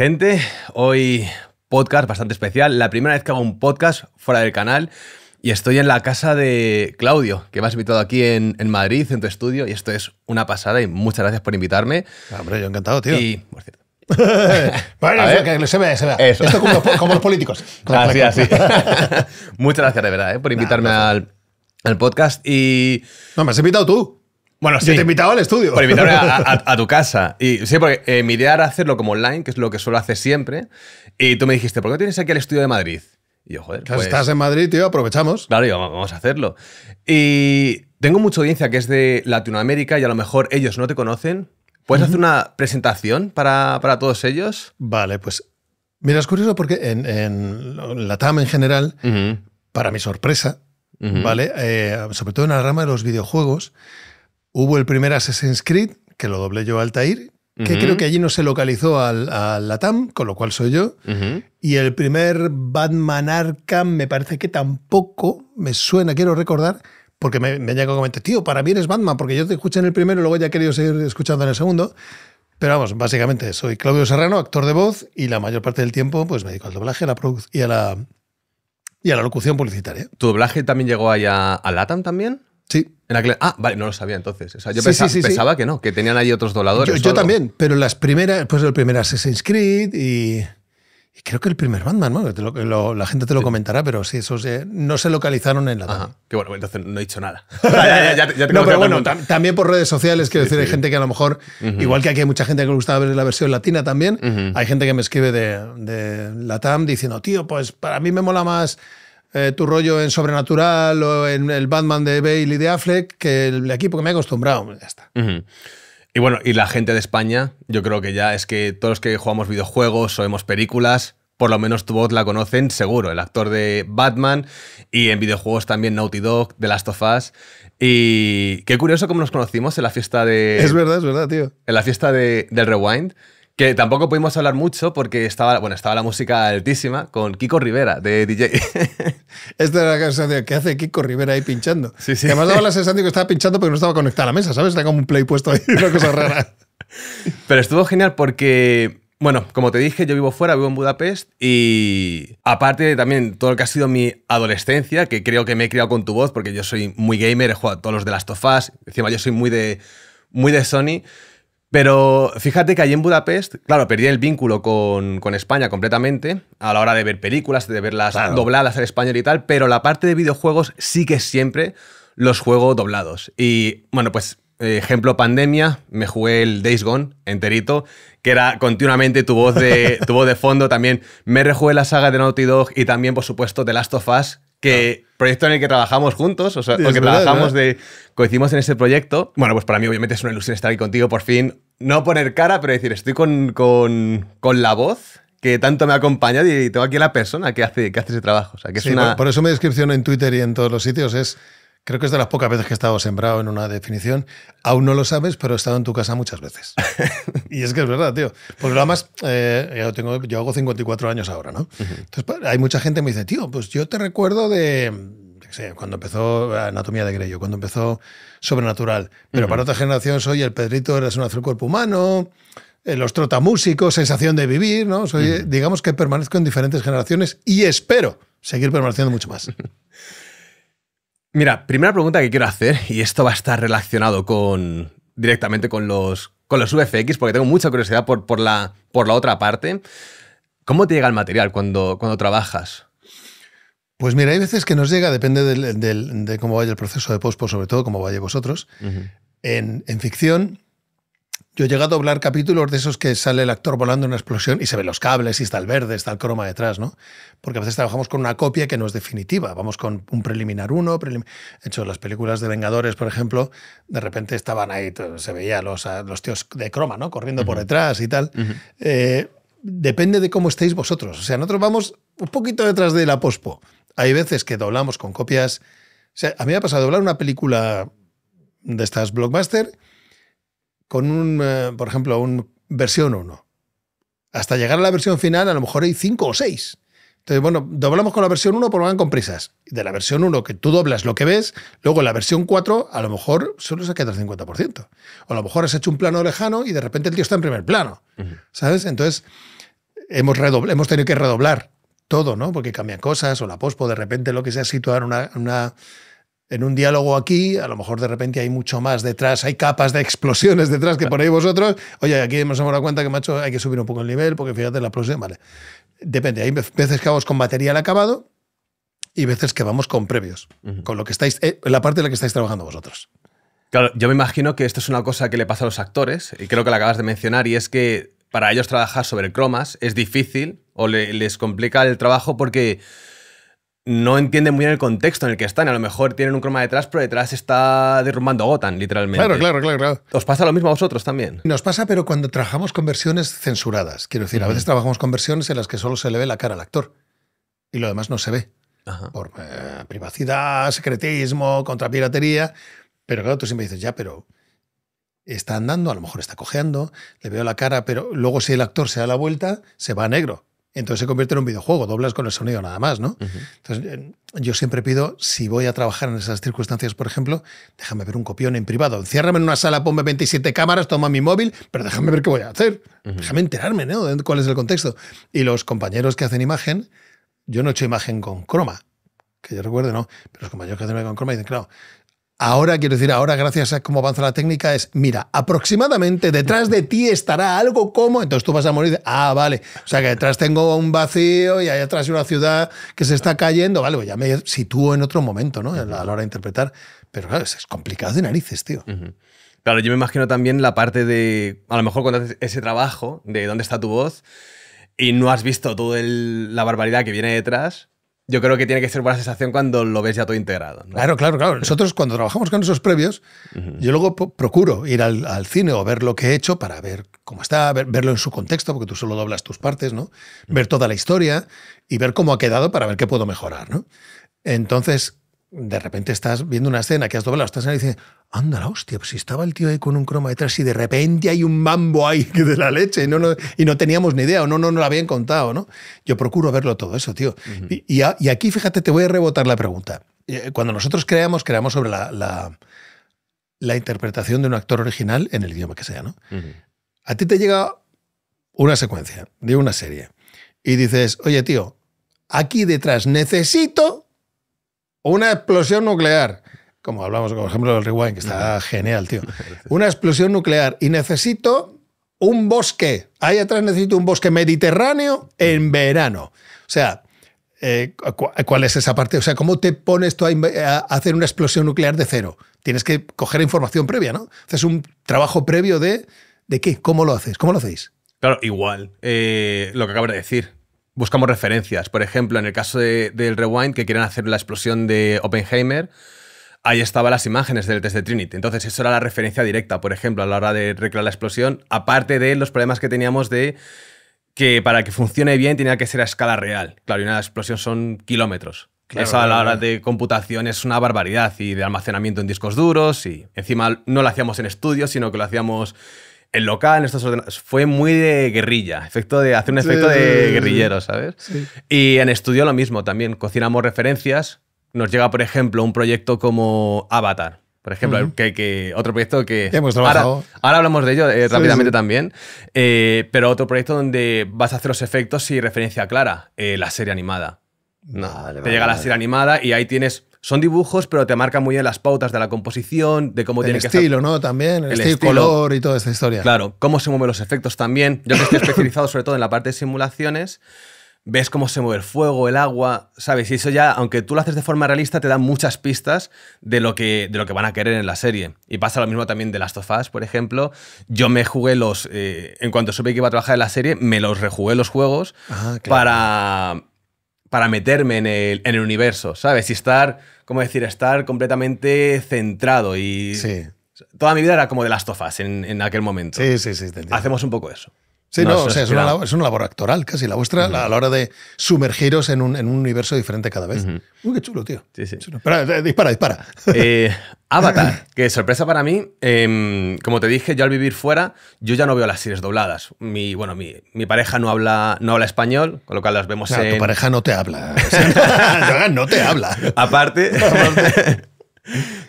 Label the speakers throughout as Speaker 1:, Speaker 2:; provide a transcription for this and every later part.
Speaker 1: Gente, hoy podcast bastante especial. La primera vez que hago un podcast fuera del canal y estoy en la casa de Claudio, que me has invitado aquí en, Madrid, en tu estudio, y esto es una pasada y muchas gracias por invitarme. Ah, hombre, yo encantado, tío. Y, por cierto, bueno, que se ve, se ve. Esto como los, políticos. Así, así. Muchas gracias de verdad eh, por invitarme al, al, podcast y... No, me has invitado tú. Bueno, sí, te invitado al estudio. Por invitarme a, tu casa. Y sí, porque eh, mi idea era hacerlo como online, que es lo que suelo hacer siempre. Y tú me dijiste, ¿por qué tienes aquí el estudio de Madrid? Y yo, joder. Pues, estás en Madrid, tío, aprovechamos. Claro, vamos a hacerlo. Y tengo mucha audiencia que es de Latinoamérica y a lo mejor ellos no te conocen. ¿Puedes hacer una presentación para, para todos ellos? Vale, pues
Speaker 2: Mira, es curioso porque en, en la TAM en general, para mi sorpresa, ¿vale? Eh, sobre todo en la rama de los videojuegos, Hubo el primer Assassin's Creed, que lo doblé yo a Altair, que creo que allí no se localizó al, al Latam, con lo cual soy yo. Y el primer Batman Arkham me parece que tampoco me suena, quiero recordar, porque me, me llega a tío, para mí eres Batman, porque yo te escuché en el primero y luego ya he querido seguir escuchando en el segundo. Pero vamos, básicamente soy Claudio Serrano, actor de voz, y la mayor parte del tiempo pues me dedico al doblaje a la y a la, y a la locución publicitaria.
Speaker 1: ¿Tu doblaje también llegó allá a Latam también? Sí. Ah, vale, no lo sabía entonces. yo pensaba, que no, que tenían ahí otros dobladores. Yo, también,
Speaker 2: pero las primeras, pues el primer Assassin's Creed y, creo que el primer Batman, ¿no? la gente te lo comentará, pero sí, eso eh, no
Speaker 1: se localizaron en la Ajá. Que bueno, entonces no he dicho nada. no, pero bueno,
Speaker 2: también por redes sociales, quiero decir, hay gente que a lo mejor, igual que aquí hay mucha gente que le gusta ver la versión latina también, hay gente que me escribe de, de TAM diciendo, tío, pues para mí me mola más eh, tu rollo en Sobrenatural o en el Batman de Bale y de Affleck que el equipo que me he acostumbrado. Ya
Speaker 1: está. Y bueno, y la gente de España, yo creo que ya es que todos los que jugamos videojuegos o vemos películas, por lo menos tu voz la conocen seguro, el actor de Batman y en videojuegos también Naughty Dog, The Last of Us. Y qué curioso cómo nos conocimos en la fiesta de... Es
Speaker 2: verdad, es verdad, tío.
Speaker 1: En la fiesta de, del Rewind. Que tampoco pudimos hablar mucho porque estaba, bueno, estaba la música altísima con Kiko Rivera de DJ. Esta
Speaker 2: era la sensación que hace Kiko Rivera ahí pinchando. Sí, sí. Además daba la sensación de que estaba pinchando porque no estaba conectada a la mesa, ¿sabes? está como un play puesto ahí, una cosa rara.
Speaker 1: pero estuvo genial porque bueno, como te dije, yo vivo fuera, vivo en Budapest y aparte también todo lo que ha sido mi adolescencia, que creo que me he criado con tu voz porque yo soy muy gamer, he jugado a todos los de Last of encima yo soy muy de, muy de Sony. Pero fíjate que allí en Budapest, claro, perdí el vínculo con, España completamente a la hora de ver películas, de verlas dobladas al español y tal, pero la parte de videojuegos sí que siempre los juego doblados. Y bueno, pues eh, ejemplo pandemia, me jugué el Days Gone enterito, que era continuamente tu voz de, tu voz de fondo. También me rejugué la saga de Naughty Dog y también, por supuesto, The Last of Us, que ah. proyecto en el que trabajamos juntos, o sea, o que trabajamos de coincidimos en ese proyecto. Bueno, pues para mí obviamente es una ilusión estar aquí contigo por fin, no poner cara, pero decir, estoy con, con, con la voz que tanto me acompaña y tengo aquí a la persona que hace, que hace ese trabajo. O sea, que es una... por, por,
Speaker 2: eso mi descripción en Twitter y en todos los sitios es Creo que es de las pocas veces que he estado sembrado en una definición. Aún no lo sabes, pero he estado en tu casa muchas veces. y es que es verdad, tío. Porque nada más, eh, yo, tengo, yo hago 54 años ahora, ¿no? Entonces, pues, hay mucha gente que me dice, tío, pues yo te recuerdo de, cuando empezó eh, Anatomía de Grello, cuando empezó Sobrenatural. Pero para otra generación soy el Pedrito eres un azul cuerpo humano, eh, los trotamúsicos, sensación de vivir, ¿no? Soy, Digamos que permanezco en diferentes generaciones y espero seguir permaneciendo mucho más.
Speaker 1: Mira, primera pregunta que quiero hacer, y esto va a estar relacionado con directamente con los, con los VFX, porque tengo mucha curiosidad por, por, la, por la otra parte. ¿Cómo te llega el material cuando, cuando trabajas?
Speaker 2: Pues mira, hay veces que nos llega, depende de cómo vaya el proceso de post sobre todo cómo vaya vosotros. en, en, ficción, yo he llegado a doblar capítulos de esos que sale el actor volando en una explosión y se ven los cables y está el verde, está el croma detrás, ¿no? Porque a veces trabajamos con una copia que no es definitiva. Vamos con un preliminar uno. De hecho, las películas de Vengadores, por ejemplo, de repente estaban ahí, se veía los, ah, los tíos de croma, ¿no? Corriendo por detrás y tal. Eh, depende de cómo estéis vosotros. O sea, nosotros vamos un poquito detrás de la pospo. Hay veces que doblamos con copias. O sea, a mí me ha pasado doblar una película de estas blockbuster con un, eh, por ejemplo, un versión 1. Hasta llegar a la versión final, a lo mejor hay 5 o 6. Entonces, bueno, doblamos con la versión 1 lo van con prisas. De la versión 1, que tú doblas lo que ves, luego en la versión 4, a lo mejor solo se queda el 50%. O a lo mejor has hecho un plano lejano y de repente el tío está en primer plano. ¿Sabes? Entonces, hemos, hemos tenido que redoblar todo, ¿no? Porque cambian cosas o la pospo, de repente lo que sea, situar una en un diálogo aquí, a lo mejor de repente hay mucho más detrás, hay capas de explosiones detrás que ponéis vosotros. Oye, aquí nos hemos dado cuenta que, macho, hay que subir un poco el nivel, porque fíjate, la explosión. vale. Depende, hay veces que vamos con material acabado y veces que vamos
Speaker 1: con previos, con lo que estáis, en eh, la parte en la que estáis trabajando vosotros. Claro, yo me imagino que esto es una cosa que le pasa a los actores, y creo que la acabas de mencionar, y es que para ellos trabajar sobre cromas es difícil o les complica el trabajo porque no entienden muy bien el contexto en el que están. A lo mejor tienen un croma detrás, pero detrás está derrumbando Gotham, literalmente. Claro, claro, claro, claro. ¿Os pasa lo mismo a vosotros también?
Speaker 2: Nos pasa, pero cuando trabajamos con versiones censuradas. Quiero decir, a veces trabajamos con versiones en las que solo se le ve la cara al actor y lo demás no se ve. Por eh, privacidad, secretismo, contrapiratería. Pero claro, tú siempre dices, ya, pero está andando, a lo mejor está cojeando, le veo la cara, pero luego si el actor se da la vuelta, se va a negro. Entonces se convierte en un videojuego, doblas con el sonido nada más, ¿no? Entonces eh, yo siempre pido, si voy a trabajar en esas circunstancias, por ejemplo, déjame ver un copión en privado, enciérrame en una sala, ponme 27 cámaras, toma mi móvil, pero déjame ver qué voy a hacer, déjame enterarme, ¿no? cuál es el contexto. Y los compañeros que hacen imagen, yo no he hecho imagen con croma, que yo recuerdo, ¿no? Pero los compañeros que hacen imagen con croma dicen, claro, Ahora, quiero decir, ahora gracias a cómo avanza la técnica es, mira, aproximadamente detrás de ti estará algo como, entonces tú vas a morir, ah, vale, o sea que detrás tengo un vacío y hay atrás una ciudad que se está cayendo, vale, pues ya me sitúo en otro momento, ¿no? A la hora de interpretar, pero claro, es complicado de narices, tío.
Speaker 1: Claro, yo me imagino también la parte de, a lo mejor cuando haces ese trabajo de dónde está tu voz y no has visto toda la barbaridad que viene detrás, yo creo que tiene que ser buena sensación cuando lo ves ya todo integrado.
Speaker 2: Claro, claro, claro. Nosotros cuando trabajamos con esos previos, yo luego procuro ir al, cine o ver lo que he hecho para ver cómo está, verlo en su contexto, porque tú solo doblas tus partes, ¿no? Ver toda la historia y ver cómo ha quedado para ver qué puedo mejorar, ¿no? Entonces, de repente estás viendo una escena que has doblado, estás en y dices, anda la hostia, pues si estaba el tío ahí con un croma detrás y de repente hay un mambo ahí de la leche y no, y no teníamos ni idea o no, no, lo habían contado, ¿no? Yo procuro verlo todo eso, tío. y, aquí, fíjate, te voy a rebotar la pregunta. Eh, cuando nosotros creamos, creamos sobre la, la, interpretación de un actor original en el idioma que sea, ¿no? A ti te llega una secuencia de una serie y dices, oye, tío, aquí detrás necesito una explosión nuclear, como hablamos, por ejemplo, del rewind, que está genial, tío. Una explosión nuclear y necesito un bosque. Ahí atrás necesito un bosque mediterráneo en verano. O sea, eh, ¿cuál es esa parte? O sea, ¿cómo te pones tú a, hacer una explosión nuclear de cero? Tienes que coger información previa, ¿no? Haces un trabajo previo de... ¿De qué? ¿Cómo lo haces? ¿Cómo lo hacéis?
Speaker 1: Claro, igual. Eh, lo que acabas de decir buscamos referencias. Por ejemplo, en el caso del Rewind, que quieren hacer la explosión de Oppenheimer, ahí estaban las imágenes del test de Trinity. Entonces, eso era la referencia directa, por ejemplo, a la hora de recrear la explosión, aparte de los problemas que teníamos de que para que funcione bien tenía que ser a escala real. Claro, y una explosión son kilómetros. eso a la hora de computación es una barbaridad y de almacenamiento en discos duros y encima no lo hacíamos en estudio, sino que lo hacíamos el local, en estos fue muy de guerrilla, efecto de, hace un efecto de guerrillero, ¿sabes? Y en estudio lo mismo también, cocinamos referencias, nos llega, por ejemplo, un proyecto como Avatar. Por ejemplo, que, otro proyecto que... Hemos trabajado. Ahora, hablamos de ello eh, rápidamente también, eh, pero otro proyecto donde vas a hacer los efectos y referencia clara, eh, la serie animada. te llega la serie animada y ahí tienes son dibujos, pero te marcan muy bien las pautas de la composición, de cómo tiene tiene estilo, que estilo,
Speaker 2: ¿no? También, el, color y toda esa historia. Claro,
Speaker 1: cómo se mueven los efectos también. Yo estoy especializado sobre todo en la parte de simulaciones, ves cómo se mueve el fuego, el agua, ¿sabes? Y eso ya, aunque tú lo haces de forma realista, te da muchas pistas de lo que, de lo que van a querer en la serie. Y pasa lo mismo también de Last of Us, por ejemplo. Yo me jugué los. Eh, en cuanto supe que iba a trabajar en la serie, me los rejugué los juegos ah, para para meterme en el, universo, ¿sabes? Y estar, ¿cómo decir? Estar completamente centrado y... Toda mi vida era como de las tofas en, en aquel momento. Sí, sí, sí. Hacemos un poco eso. Sí, no, o sea, es, una, labor actoral
Speaker 2: casi la vuestra a la hora de sumergiros en un, universo diferente cada vez.
Speaker 1: Uy, qué chulo, tío. Sí, sí. Chulo.
Speaker 2: Pero, eh, dispara, dispara.
Speaker 1: Eh, Avatar, que sorpresa para mí, em, como te dije, yo al vivir fuera, yo ya no veo las series dobladas. Mi, bueno, mi, pareja no habla, no habla español, con lo cual las vemos en… en... Tu pareja no te habla. no te habla. Aparte...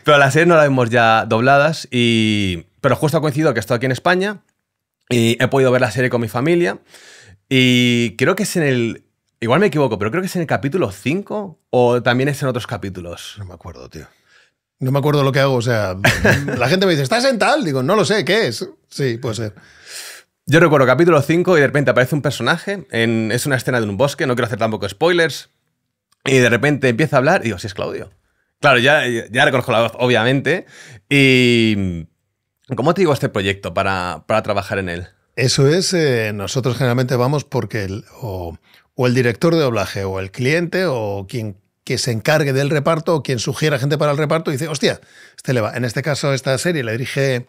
Speaker 1: pero las series no las vemos ya dobladas y... Pero justo ha coincidido que estoy aquí en España y he podido ver la serie con mi familia y creo que es en el... Igual me equivoco, pero creo que es en el capítulo 5 o también es en otros capítulos. No me acuerdo, tío.
Speaker 2: No me acuerdo lo que hago, o sea, la gente me dice, ¿estás en tal? Digo, no
Speaker 1: lo sé, ¿qué es? Sí, puede ser. Yo recuerdo capítulo 5 y de repente aparece un personaje, en, es una escena de un bosque, no quiero hacer tampoco spoilers, y de repente empieza a hablar y digo, sí es Claudio. Claro, ya, ya reconozco la voz, obviamente, y... ¿Cómo te digo este proyecto para, para trabajar en él?
Speaker 2: Eso es, eh, nosotros generalmente vamos porque o, o, el director de doblaje o el cliente o quien que se encargue del reparto o quien sugiera gente para el reparto y dice, hostia, este le va. En este caso, esta serie le dirige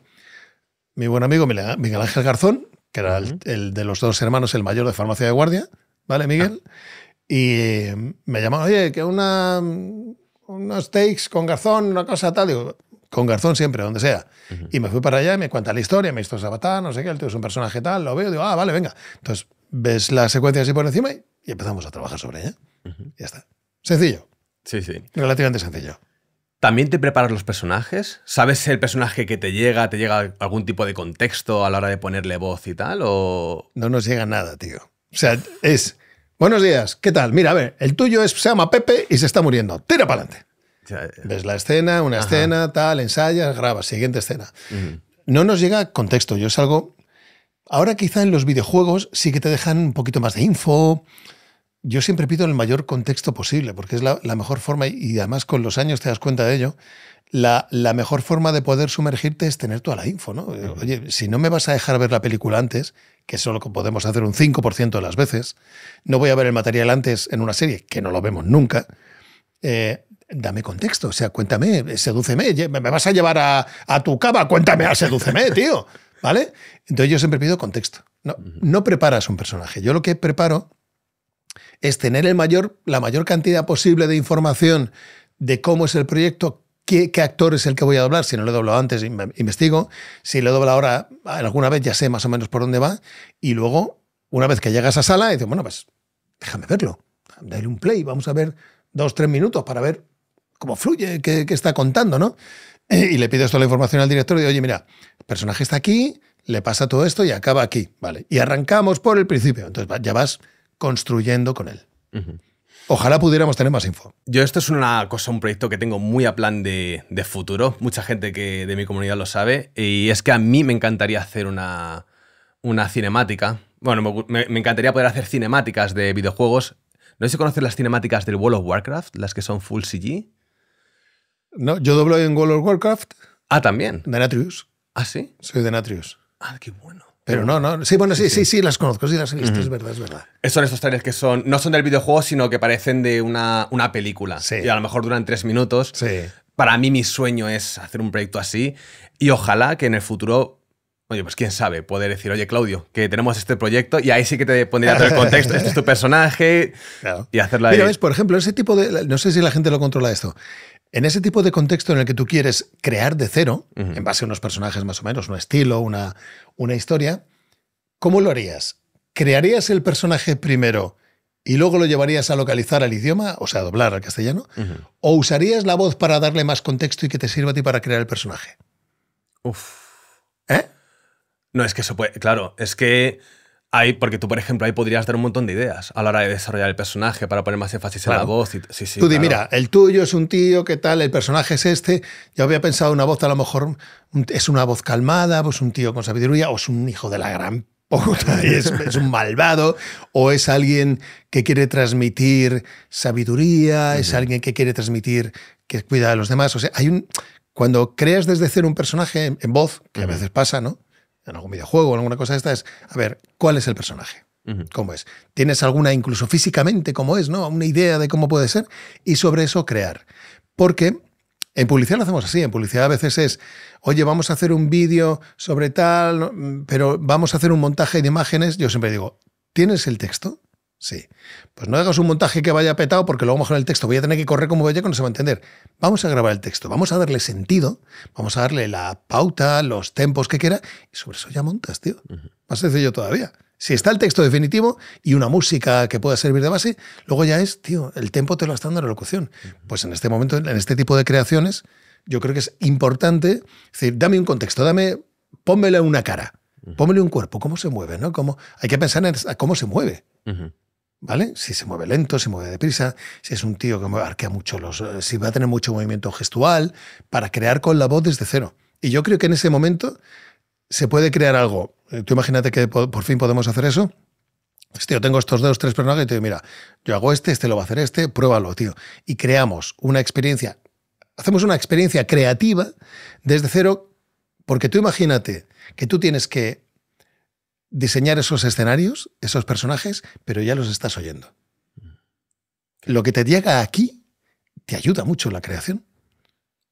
Speaker 2: mi buen amigo Miguel Ángel Garzón, que era el, de los dos hermanos, el mayor de farmacia de guardia, ¿vale, Miguel? Ah. Y eh, me llama, oye, que una, unos takes con Garzón, una cosa tal. Digo, con Garzón siempre, donde sea. Y me fui para allá me cuenta la historia, me hizo Sabatán, no sé qué, el tío es un personaje tal, lo veo, digo, ah, vale, venga. Entonces, ves la secuencia así por encima y, empezamos a
Speaker 1: trabajar sobre ella. Ya está. Sencillo. Sí, sí. Relativamente sencillo. ¿También te preparas los personajes? ¿Sabes el personaje que te llega? ¿Te llega algún tipo de contexto a la hora de ponerle voz y tal? O... No nos llega nada, tío. O sea,
Speaker 2: es. Buenos días, ¿qué tal? Mira, a ver, el tuyo es, se llama Pepe y se está muriendo. Tira para adelante. Eh, Ves la escena, una escena, tal, ensayas, grabas, siguiente escena. No nos llega contexto. Yo salgo. Ahora quizá en los videojuegos sí que te dejan un poquito más de info yo siempre pido el mayor contexto posible, porque es la, mejor forma, y, además con los años te das cuenta de ello, la, mejor forma de poder sumergirte es tener toda la info, ¿no? Eh, oye, si no me vas a dejar ver la película antes, que solo podemos hacer un 5% de las veces, no voy a ver el material antes en una serie, que no lo vemos nunca, eh, dame contexto, o sea, cuéntame, eh, sedúceme, me vas a llevar a, tu cava, cuéntame, a ah, sedúceme, tío, ¿vale? Entonces yo siempre pido contexto. no preparas un personaje, yo lo que preparo es tener la mayor cantidad posible de información de cómo es el proyecto, qué, actor es el que voy a doblar. Si no lo he doblado antes, investigo. Si lo he doblado ahora, alguna vez ya sé más o menos por dónde va. Y luego, una vez que llegas a sala, dices, bueno, pues déjame verlo. Dale un play, vamos a ver dos, tres minutos para ver cómo fluye, qué, está contando, ¿no? Y le pides toda la información al director y digo, oye, mira, el personaje está aquí, le pasa todo esto y acaba aquí, ¿vale? Y arrancamos por el principio. Entonces ya vas construyendo con él. Ojalá pudiéramos tener más info.
Speaker 1: Yo esto es una cosa, un proyecto que tengo muy a plan de, futuro. Mucha gente que de mi comunidad lo sabe. Y es que a mí me encantaría hacer una, una cinemática. Bueno, me, encantaría poder hacer cinemáticas de videojuegos. No sé si conoces las cinemáticas del World of Warcraft, las que son full CG. No, yo doblo en World of Warcraft. Ah, también. De Natrius. Ah, sí. Soy de Ah, qué bueno. Pero no, no. Sí, bueno, sí, sí,
Speaker 2: sí, las conozco, sí las he visto, es verdad, es verdad.
Speaker 1: Son estos trailers que son, no son del videojuego, sino que parecen de una, película. Sí. Y a lo mejor duran tres minutos. Sí. Para mí, mi sueño es hacer un proyecto así. Y ojalá que en el futuro Oye, pues quién sabe, poder decir, oye, Claudio, que tenemos este proyecto y ahí sí que te pondría todo el contexto, este es tu personaje y hacerla Mira, ves,
Speaker 2: por ejemplo, ese tipo de. No sé si la gente lo controla esto. En ese tipo de contexto en el que tú quieres crear de cero, en base a unos personajes más o menos, un estilo, una, una historia, ¿cómo lo harías? ¿Crearías el personaje primero y luego lo llevarías a localizar al idioma, o sea, a doblar al castellano? ¿O usarías la voz para darle más contexto y que te sirva a ti para crear el personaje?
Speaker 1: Uf. ¿Eh? No, es que eso puede. Claro, es que porque tú, por ejemplo, ahí podrías dar un montón de ideas a la hora de desarrollar el personaje para poner más énfasis en la voz. Y, tú di, mira,
Speaker 2: el tuyo es un tío, ¿qué tal? El personaje es este. Yo había pensado una voz, a lo mejor es una voz calmada, pues un tío con sabiduría, o es un hijo de la gran puta, es, un malvado, o es alguien que quiere transmitir sabiduría, es alguien que quiere transmitir que cuida a los demás. O sea, hay un. Cuando creas desde cero un personaje en, voz, que a veces pasa, ¿no? en algún videojuego o en alguna cosa de esta, es a ver, ¿cuál es el personaje? ¿Cómo es? ¿Tienes alguna, incluso físicamente, cómo es, ¿no? Una idea de cómo puede ser y sobre eso crear. Porque en publicidad lo hacemos así, en publicidad a veces es, oye, vamos a hacer un vídeo sobre tal, mm, pero vamos a hacer un montaje de imágenes. Yo siempre digo, ¿tienes el texto? Sí. Pues no hagas un montaje que vaya petado porque luego mejor el texto. Voy a tener que correr como bellaco, no se va a entender. Vamos a grabar el texto, vamos a darle sentido, vamos a darle la pauta, los tempos que quiera y sobre eso ya montas, tío. Más sencillo todavía. Si está el texto definitivo y una música que pueda servir de base, luego ya es, tío, el tempo te lo está dando la locución. Pues en este momento, en este tipo de creaciones, yo creo que es importante decir, dame un contexto, dame, pónmele una cara, pónmele un cuerpo, cómo se mueve, ¿no? hay que pensar en cómo se mueve. ¿Vale? Si se mueve lento, si mueve deprisa, si es un tío que arquea mucho los. Eh, si va a tener mucho movimiento gestual, para crear con la voz desde cero. Y yo creo que en ese momento se puede crear algo. Eh, tú imagínate que por fin podemos hacer eso. Yo pues, tengo estos dos, tres personajes, y te digo, mira, yo hago este, este lo va a hacer este, pruébalo, tío. Y creamos una experiencia, hacemos una experiencia creativa desde cero, porque tú imagínate que tú tienes que diseñar esos escenarios, esos personajes, pero ya los estás oyendo. Lo que te llega aquí te ayuda mucho la
Speaker 1: creación.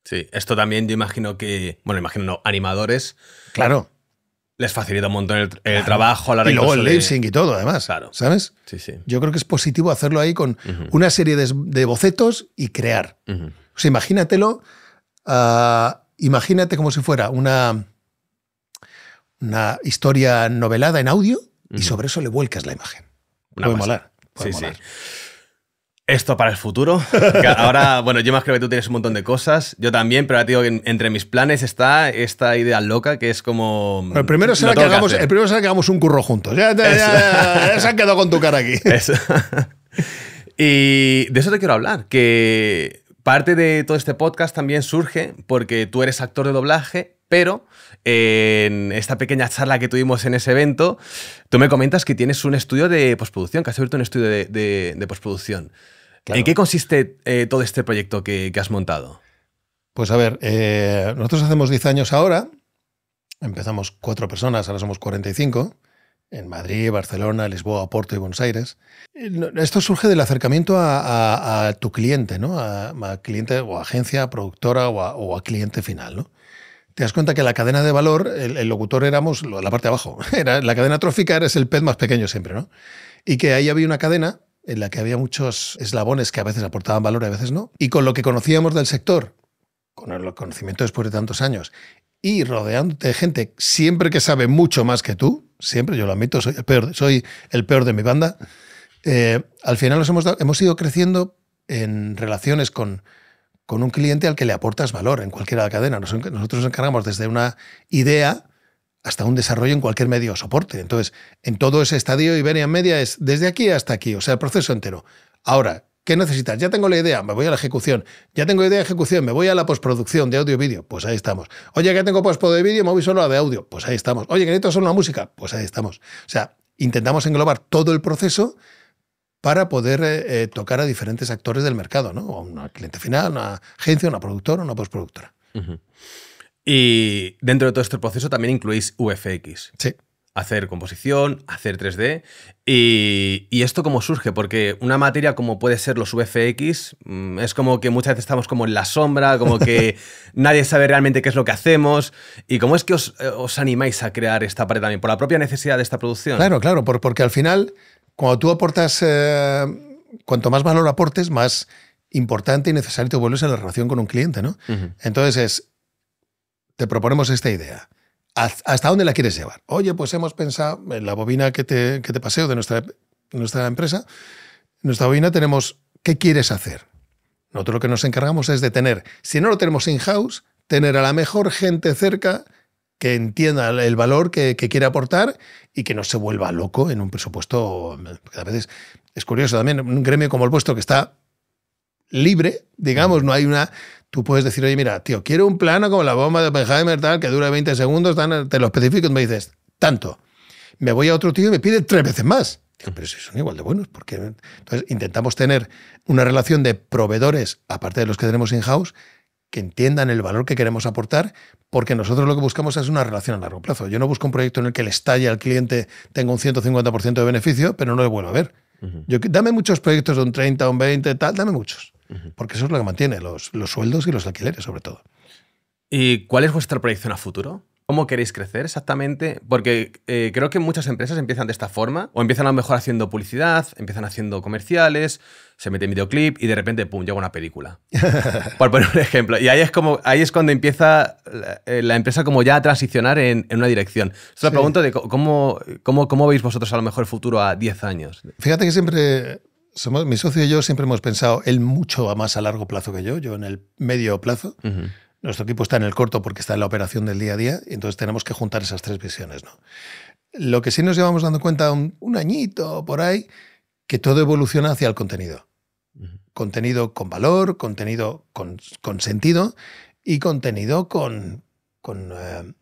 Speaker 1: Sí, esto también yo imagino que, bueno, imagino animadores. Claro. Les facilita un montón el, trabajo a la Y luego el y
Speaker 2: todo, además. Claro. ¿Sabes? Sí, sí. Yo creo que es positivo hacerlo ahí con una serie de, bocetos y crear. O sea, imagínatelo, ah, imagínate como si fuera una, una historia novelada en audio y sobre eso le vuelcas la imagen. puede molar.
Speaker 1: sí, sí. Esto para el futuro. Ahora, bueno, yo más creo que tú tienes un montón de cosas. Yo también, pero ahora te digo que entre mis planes está esta idea loca que es como. Mm, el primero será, que,
Speaker 2: hagamos, un curro juntos. Ya, ya,
Speaker 1: se han quedado con tu cara aquí. Y de eso te quiero hablar, que parte de todo este podcast también surge porque tú eres actor de doblaje pero eh, en esta pequeña charla que tuvimos en ese evento, tú me comentas que tienes un estudio de postproducción, que has abierto un estudio de, postproducción. ¿En qué consiste eh, todo este proyecto que, has montado? Pues a ver, eh, nosotros hacemos 10 años ahora, empezamos
Speaker 2: cuatro personas, ahora somos 45, en Madrid, Barcelona, Lisboa, Porto y Buenos Aires. Esto surge del acercamiento a, tu cliente, ¿no? A, cliente o agencia, productora o a, cliente final, ¿no? te das cuenta que la cadena de valor, el, locutor éramos la parte de abajo. Era, la cadena trófica eres el pez más pequeño siempre, ¿no? Y que ahí había una cadena en la que había muchos eslabones que a veces aportaban valor, y a veces no. Y con lo que conocíamos del sector, con el conocimiento después de tantos años, y rodeándote de gente siempre que sabe mucho más que tú, siempre, yo lo admito, soy el peor, de mi banda, eh, al final nos hemos, hemos ido creciendo en relaciones con con un cliente al que le aportas valor en cualquiera de la cadena. Nosotros encargamos desde una idea hasta un desarrollo en cualquier medio o soporte. Entonces, en todo ese estadio Iberia Media es desde aquí hasta aquí, o sea, el proceso entero. Ahora, ¿qué necesitas? Ya tengo la idea, me voy a la ejecución. Ya tengo idea de ejecución, me voy a la postproducción de audio y vídeo. Pues ahí estamos. Oye, que tengo postproducción de vídeo, me voy solo a de audio. Pues ahí estamos. Oye, que necesito solo la música. Pues ahí estamos. O sea, intentamos englobar todo el proceso para poder eh, eh, tocar a diferentes actores del mercado, ¿no? A una cliente final, una agencia, una productora, una postproductora.
Speaker 1: Y dentro de todo este proceso también incluís VFX. Sí. Hacer composición, hacer 3D. Y, esto cómo surge, porque una materia como puede ser los VFX, mm, es como que muchas veces estamos como en la sombra, como que nadie sabe realmente qué es lo que hacemos. ¿Y cómo es que eh, os, animáis a crear esta pared también? ¿Por la propia necesidad de esta producción?
Speaker 2: Claro, claro, porque al final cuando tú aportas, eh, cuanto más valor aportes, más importante y necesario te vuelves en la relación con un cliente, ¿no? Entonces te proponemos esta idea. ¿Hasta dónde la quieres llevar? Oye, pues hemos pensado en la bobina que te, paseo de nuestra, nuestra empresa. En nuestra bobina tenemos, ¿qué quieres hacer? Nosotros lo que nos encargamos es de tener, si no lo tenemos in-house, tener a la mejor gente cerca que entienda el valor que, quiere aportar y que no se vuelva loco en un presupuesto. A veces es curioso también, un gremio como el vuestro que está libre, digamos, no hay una. Tú puedes decir, oye, mira, tío, quiero un plano como la bomba de Oppenheimer, tal, que dura 20 segundos, te lo especifico y me dices, tanto. Me voy a otro tío y me pide tres veces más. pero si son igual de buenos, porque Entonces intentamos tener una relación de proveedores, aparte de los que tenemos in-house, que entiendan el valor que queremos aportar, porque nosotros lo que buscamos es una relación a largo plazo. Yo no busco un proyecto en el que le estalle al cliente, tenga un 150% de beneficio, pero no lo vuelvo a ver. dame muchos proyectos de un 30, un 20, tal, dame muchos. Porque eso es lo que mantiene los, los
Speaker 1: sueldos y los alquileres, sobre todo. ¿Y cuál es vuestra proyección a futuro? ¿Cómo queréis crecer exactamente? Porque eh, creo que muchas empresas empiezan de esta forma, o empiezan a lo mejor haciendo publicidad, empiezan haciendo comerciales, se mete en videoclip y de repente, ¡pum!, llega una película. Por poner un ejemplo. Y ahí es, como, ahí es cuando empieza la, eh, empresa como ya a transicionar en, una dirección. Es lo pregunto de cómo, cómo, cómo veis vosotros a lo mejor el futuro a 10 años. Fíjate
Speaker 2: que siempre somos, mi socio y yo siempre hemos pensado, él mucho más a largo plazo que yo, yo en el medio plazo. Nuestro equipo está en el corto porque está en la operación del día a día, y entonces tenemos que juntar esas tres visiones. ¿no? Lo que sí nos llevamos dando cuenta un, añito por ahí, que todo evoluciona hacia el contenido. Contenido con valor, contenido con, sentido y contenido con, con eh,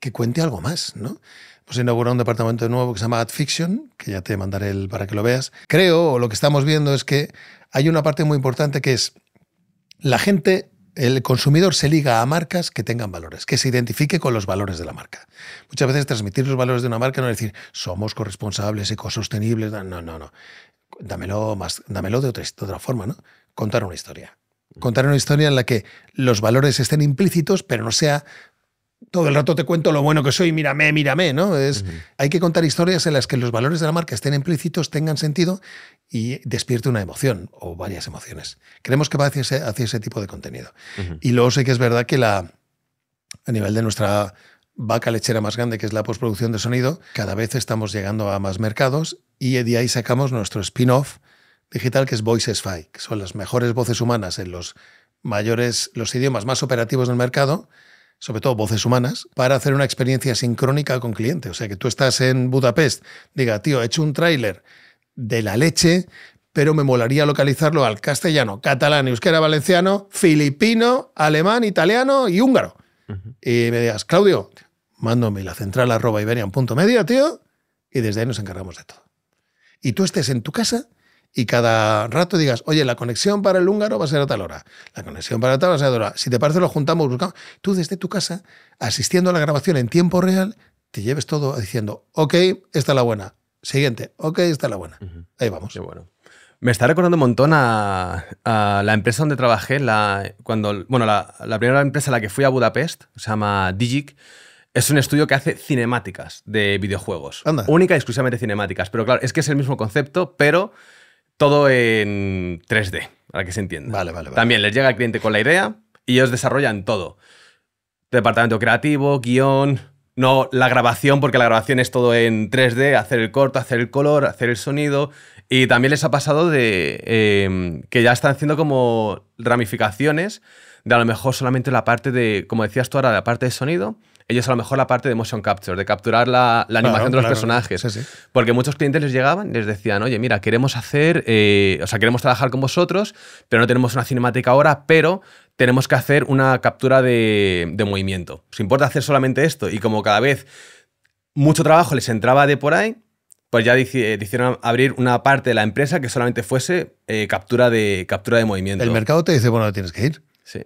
Speaker 2: que cuente algo más, ¿no? pues inaugurado un departamento nuevo que se llama AdFiction, que ya te mandaré el, para que lo veas. Creo, o lo que estamos viendo es que hay una parte muy importante que es la gente el consumidor se liga a marcas que tengan valores, que se identifique con los valores de la marca. Muchas veces transmitir los valores de una marca no es decir somos corresponsables, ecosostenibles, no, no, no. Dámelo, más, dámelo de otra forma, ¿no? Contar una historia. Contar una historia en la que los valores estén implícitos, pero no sea todo el rato te cuento lo bueno que soy, mírame, mírame, ¿no? Es, Hay que contar historias en las que los valores de la marca estén implícitos, tengan sentido y despierte una emoción o varias emociones. Creemos que va hacia ese, tipo de contenido. Y luego sé que es verdad que la, a nivel de nuestra vaca lechera más grande, que es la postproducción de sonido, cada vez estamos llegando a más mercados y de ahí sacamos nuestro spin-off digital que es VoiceSfy, que son las mejores voces humanas en los mayores, los idiomas más operativos del mercado sobre todo voces humanas, para hacer una experiencia sincrónica con cliente. O sea, que tú estás en Budapest, diga, tío, he hecho un tráiler de la leche, pero me molaría localizarlo al castellano, catalán, euskera, valenciano, filipino, alemán, italiano y húngaro. Y me digas, Claudio, mándame la central arroba punto medio, tío, y desde ahí nos encargamos de todo. Y tú estés en tu casa y cada rato digas, oye, la conexión para el húngaro va a ser a tal hora, la conexión para tal va a ser a tal hora. Si te parece, lo juntamos, buscamos. Tú desde tu casa, asistiendo a la grabación en tiempo real, te lleves todo diciendo, ok, esta es la buena. Siguiente, ok, esta es la buena. Ahí
Speaker 1: vamos. bueno. Me está recordando un montón a, la empresa donde trabajé, la, cuando, bueno, la, primera empresa a la que fui a Budapest, se llama Digic, es un estudio que hace cinemáticas de videojuegos. Única y exclusivamente cinemáticas. Pero claro, es que es el mismo concepto, pero todo en 3D, para que se entienda. Vale, vale, También les llega al cliente con la idea y ellos desarrollan todo. Departamento creativo, guión, no la grabación, porque la grabación es todo en 3D, hacer el corto, hacer el color, hacer el sonido. Y también les ha pasado de em, que ya están haciendo como ramificaciones de a lo mejor solamente la parte de, como decías tú ahora, la parte de sonido ellos a lo mejor la parte de motion capture, de capturar la, animación de los personajes. Porque muchos clientes les llegaban y les decían, oye, mira, queremos hacer, eh, o sea, queremos trabajar con vosotros, pero no tenemos una cinemática ahora, pero tenemos que hacer una captura de, movimiento. Os importa hacer solamente esto. Y como cada vez mucho trabajo les entraba de por ahí, pues ya hicieron eh, abrir una parte de la empresa que solamente fuese eh, captura, de, captura de movimiento. El mercado
Speaker 2: te dice, bueno, tienes que ir. Sí.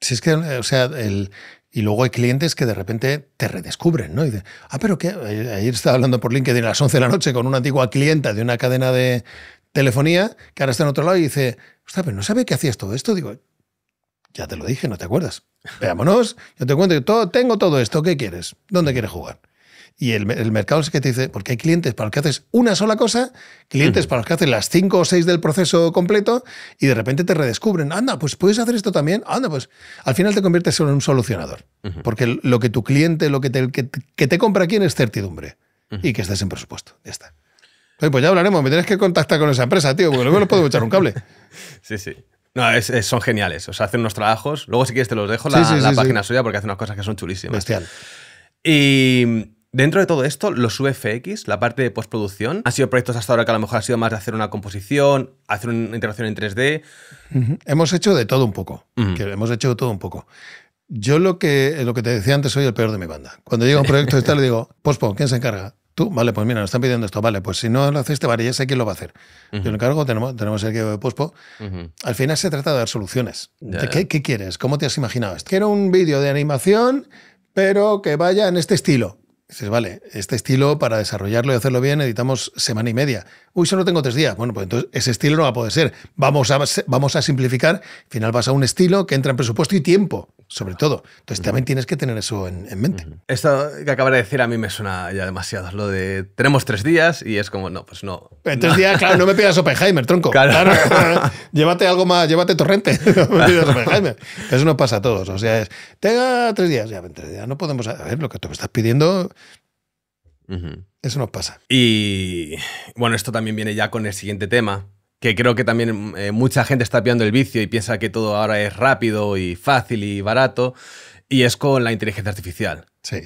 Speaker 2: Si es que, o sea, el, y luego hay clientes que de repente te redescubren, ¿no? Y dicen, ah, pero que eh, ayer estaba hablando por LinkedIn a las 11 de la noche con una antigua clienta de una cadena de telefonía que ahora está en otro lado y dice, ¿usted pero no sabe que hacías todo esto. Digo, ya te lo dije, no te acuerdas. Veámonos, yo te cuento, que todo, tengo todo esto, ¿qué quieres? ¿Dónde quieres jugar? Y el, mercado es que te dice, porque hay clientes para los que haces una sola cosa, clientes para los que hacen las cinco o seis del proceso completo, y de repente te redescubren, anda, pues puedes hacer esto también, anda, pues al final te conviertes en un solucionador. Porque lo que tu cliente, lo que te, que, te compra quién es certidumbre y que estés en presupuesto. Ya está. Oye, pues ya hablaremos, me tienes que contactar con esa empresa, tío, porque luego no puedo echar un cable.
Speaker 1: sí, sí. No, son geniales. O sea, hacen unos trabajos. Luego, si quieres, te los dejo en la página suya porque hacen unas cosas que son chulísimas. Y Dentro de todo esto, los UFX, la parte de postproducción, han sido proyectos hasta ahora que a lo mejor ha sido más de hacer una composición, hacer una interacción en 3D. Hemos hecho de todo un poco.
Speaker 2: hemos hecho de todo un poco. Yo lo que, lo que te decía antes, soy el peor de mi banda. Cuando llega un proyecto de tal, le digo, Postpo, ¿quién se encarga? Tú, vale, pues mira, nos están pidiendo esto, vale, pues si no lo haces, te vale, ya sé quién lo va a hacer. Yo me encargo, tenemos, tenemos el equipo de pospo. Al final se trata de dar soluciones. ¿Qué, quieres? ¿Cómo te has imaginado esto? Quiero un vídeo de animación, pero que vaya en este estilo. Dices, vale, este estilo para desarrollarlo y hacerlo bien editamos semana y media uy, solo tengo tres días. Bueno, pues entonces ese estilo no va a poder ser. Vamos a, vamos a simplificar, al final vas a un estilo que entra en presupuesto y tiempo, sobre todo. Entonces también tienes que tener eso en, mente.
Speaker 1: Esto que acabas de decir a mí me suena ya demasiado, lo de tenemos tres días y es como, no, pues no. En tres días, claro, no
Speaker 2: me pidas Oppenheimer, tronco. Claro. Claro, llévate algo más, llévate torrente, no Eso nos pasa a todos, o sea, es, tenga tres días, ya, tres días, no podemos, a ver, lo que tú me estás pidiendo...
Speaker 1: Eso nos pasa. Y bueno, esto también viene ya con el siguiente tema, que creo que también eh, mucha gente está pillando el vicio y piensa que todo ahora es rápido y fácil y barato, y es con la inteligencia artificial. Sí.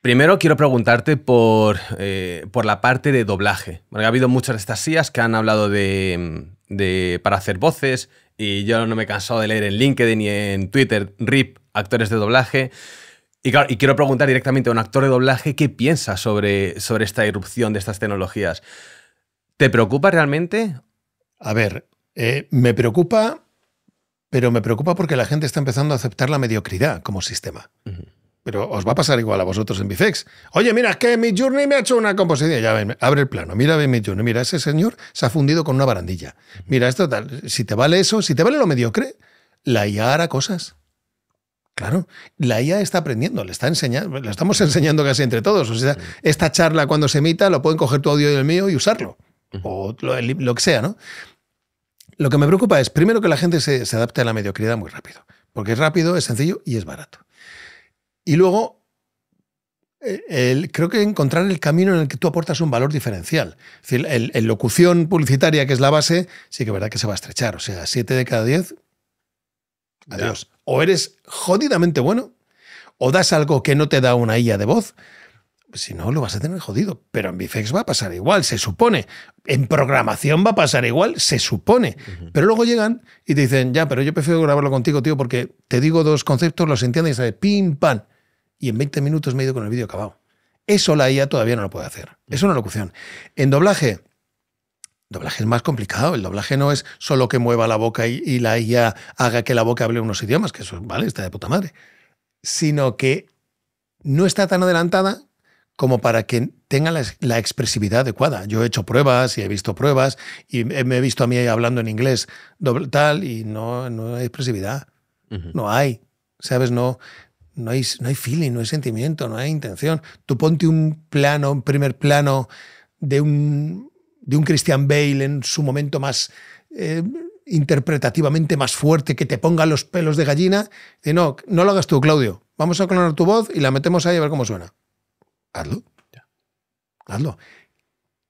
Speaker 1: Primero quiero preguntarte por, eh, por la parte de doblaje, porque ha habido muchas de estas sillas que han hablado de, de, para hacer voces, y yo no me he cansado de leer en LinkedIn y en Twitter, RIP, actores de doblaje. Y, quiero preguntar directamente a un actor de doblaje qué piensa sobre, sobre esta irrupción de estas tecnologías. ¿Te preocupa realmente? A ver, eh, me preocupa, pero me
Speaker 2: preocupa porque la gente está empezando a aceptar la mediocridad como sistema. Pero os va a pasar igual a vosotros en Bifex. Oye, mira, es que mi Journey me ha hecho una composición. Ya ven, abre el plano. Mira, mi Journey. Mira, ese señor se ha fundido con una barandilla. Mira, esto tal. Si te vale eso, si te vale lo mediocre, la IA hará cosas. Claro, la IA está aprendiendo, le está enseñando, la estamos enseñando casi entre todos. O sea, esta charla cuando se emita lo pueden coger tu audio y el mío y usarlo, o lo, que sea, ¿no? Lo que me preocupa es, primero, que la gente se, adapte a la mediocridad muy rápido, porque es rápido, es sencillo y es barato. Y luego, eh, creo que encontrar el camino en el que tú aportas un valor diferencial. Es decir, el, locución publicitaria, que es la base, sí que es verdad que se va a estrechar. O sea, siete de cada 10 Adiós. O eres jodidamente bueno, o das algo que no te da una IA de voz, si no, lo vas a tener jodido. Pero en VFX va a pasar igual, se supone. En programación va a pasar igual, se supone. Pero luego llegan y te dicen, ya, pero yo prefiero grabarlo contigo, tío, porque te digo dos conceptos, los entiendes y sabes, pim, pam. Y en 20 minutos me he ido con el vídeo acabado. Eso la IA todavía no lo puede hacer. Es una locución. En doblaje, doblaje es más complicado. El doblaje no es solo que mueva la boca y, la IA haga que la boca hable unos idiomas, que eso, vale, está de puta madre. Sino que no está tan adelantada como para que tenga la, expresividad adecuada. Yo he hecho pruebas y he visto pruebas y me he visto a mí hablando en inglés tal y no, no hay expresividad. No hay. ¿Sabes? No, no, hay, no hay feeling, no hay sentimiento, no hay intención. Tú ponte un plano, un primer plano de un de un Christian Bale en su momento más eh, interpretativamente más fuerte, que te ponga los pelos de gallina. no, no lo hagas tú, Claudio. Vamos a clonar tu voz y la metemos ahí a ver cómo suena. Hazlo. Hazlo.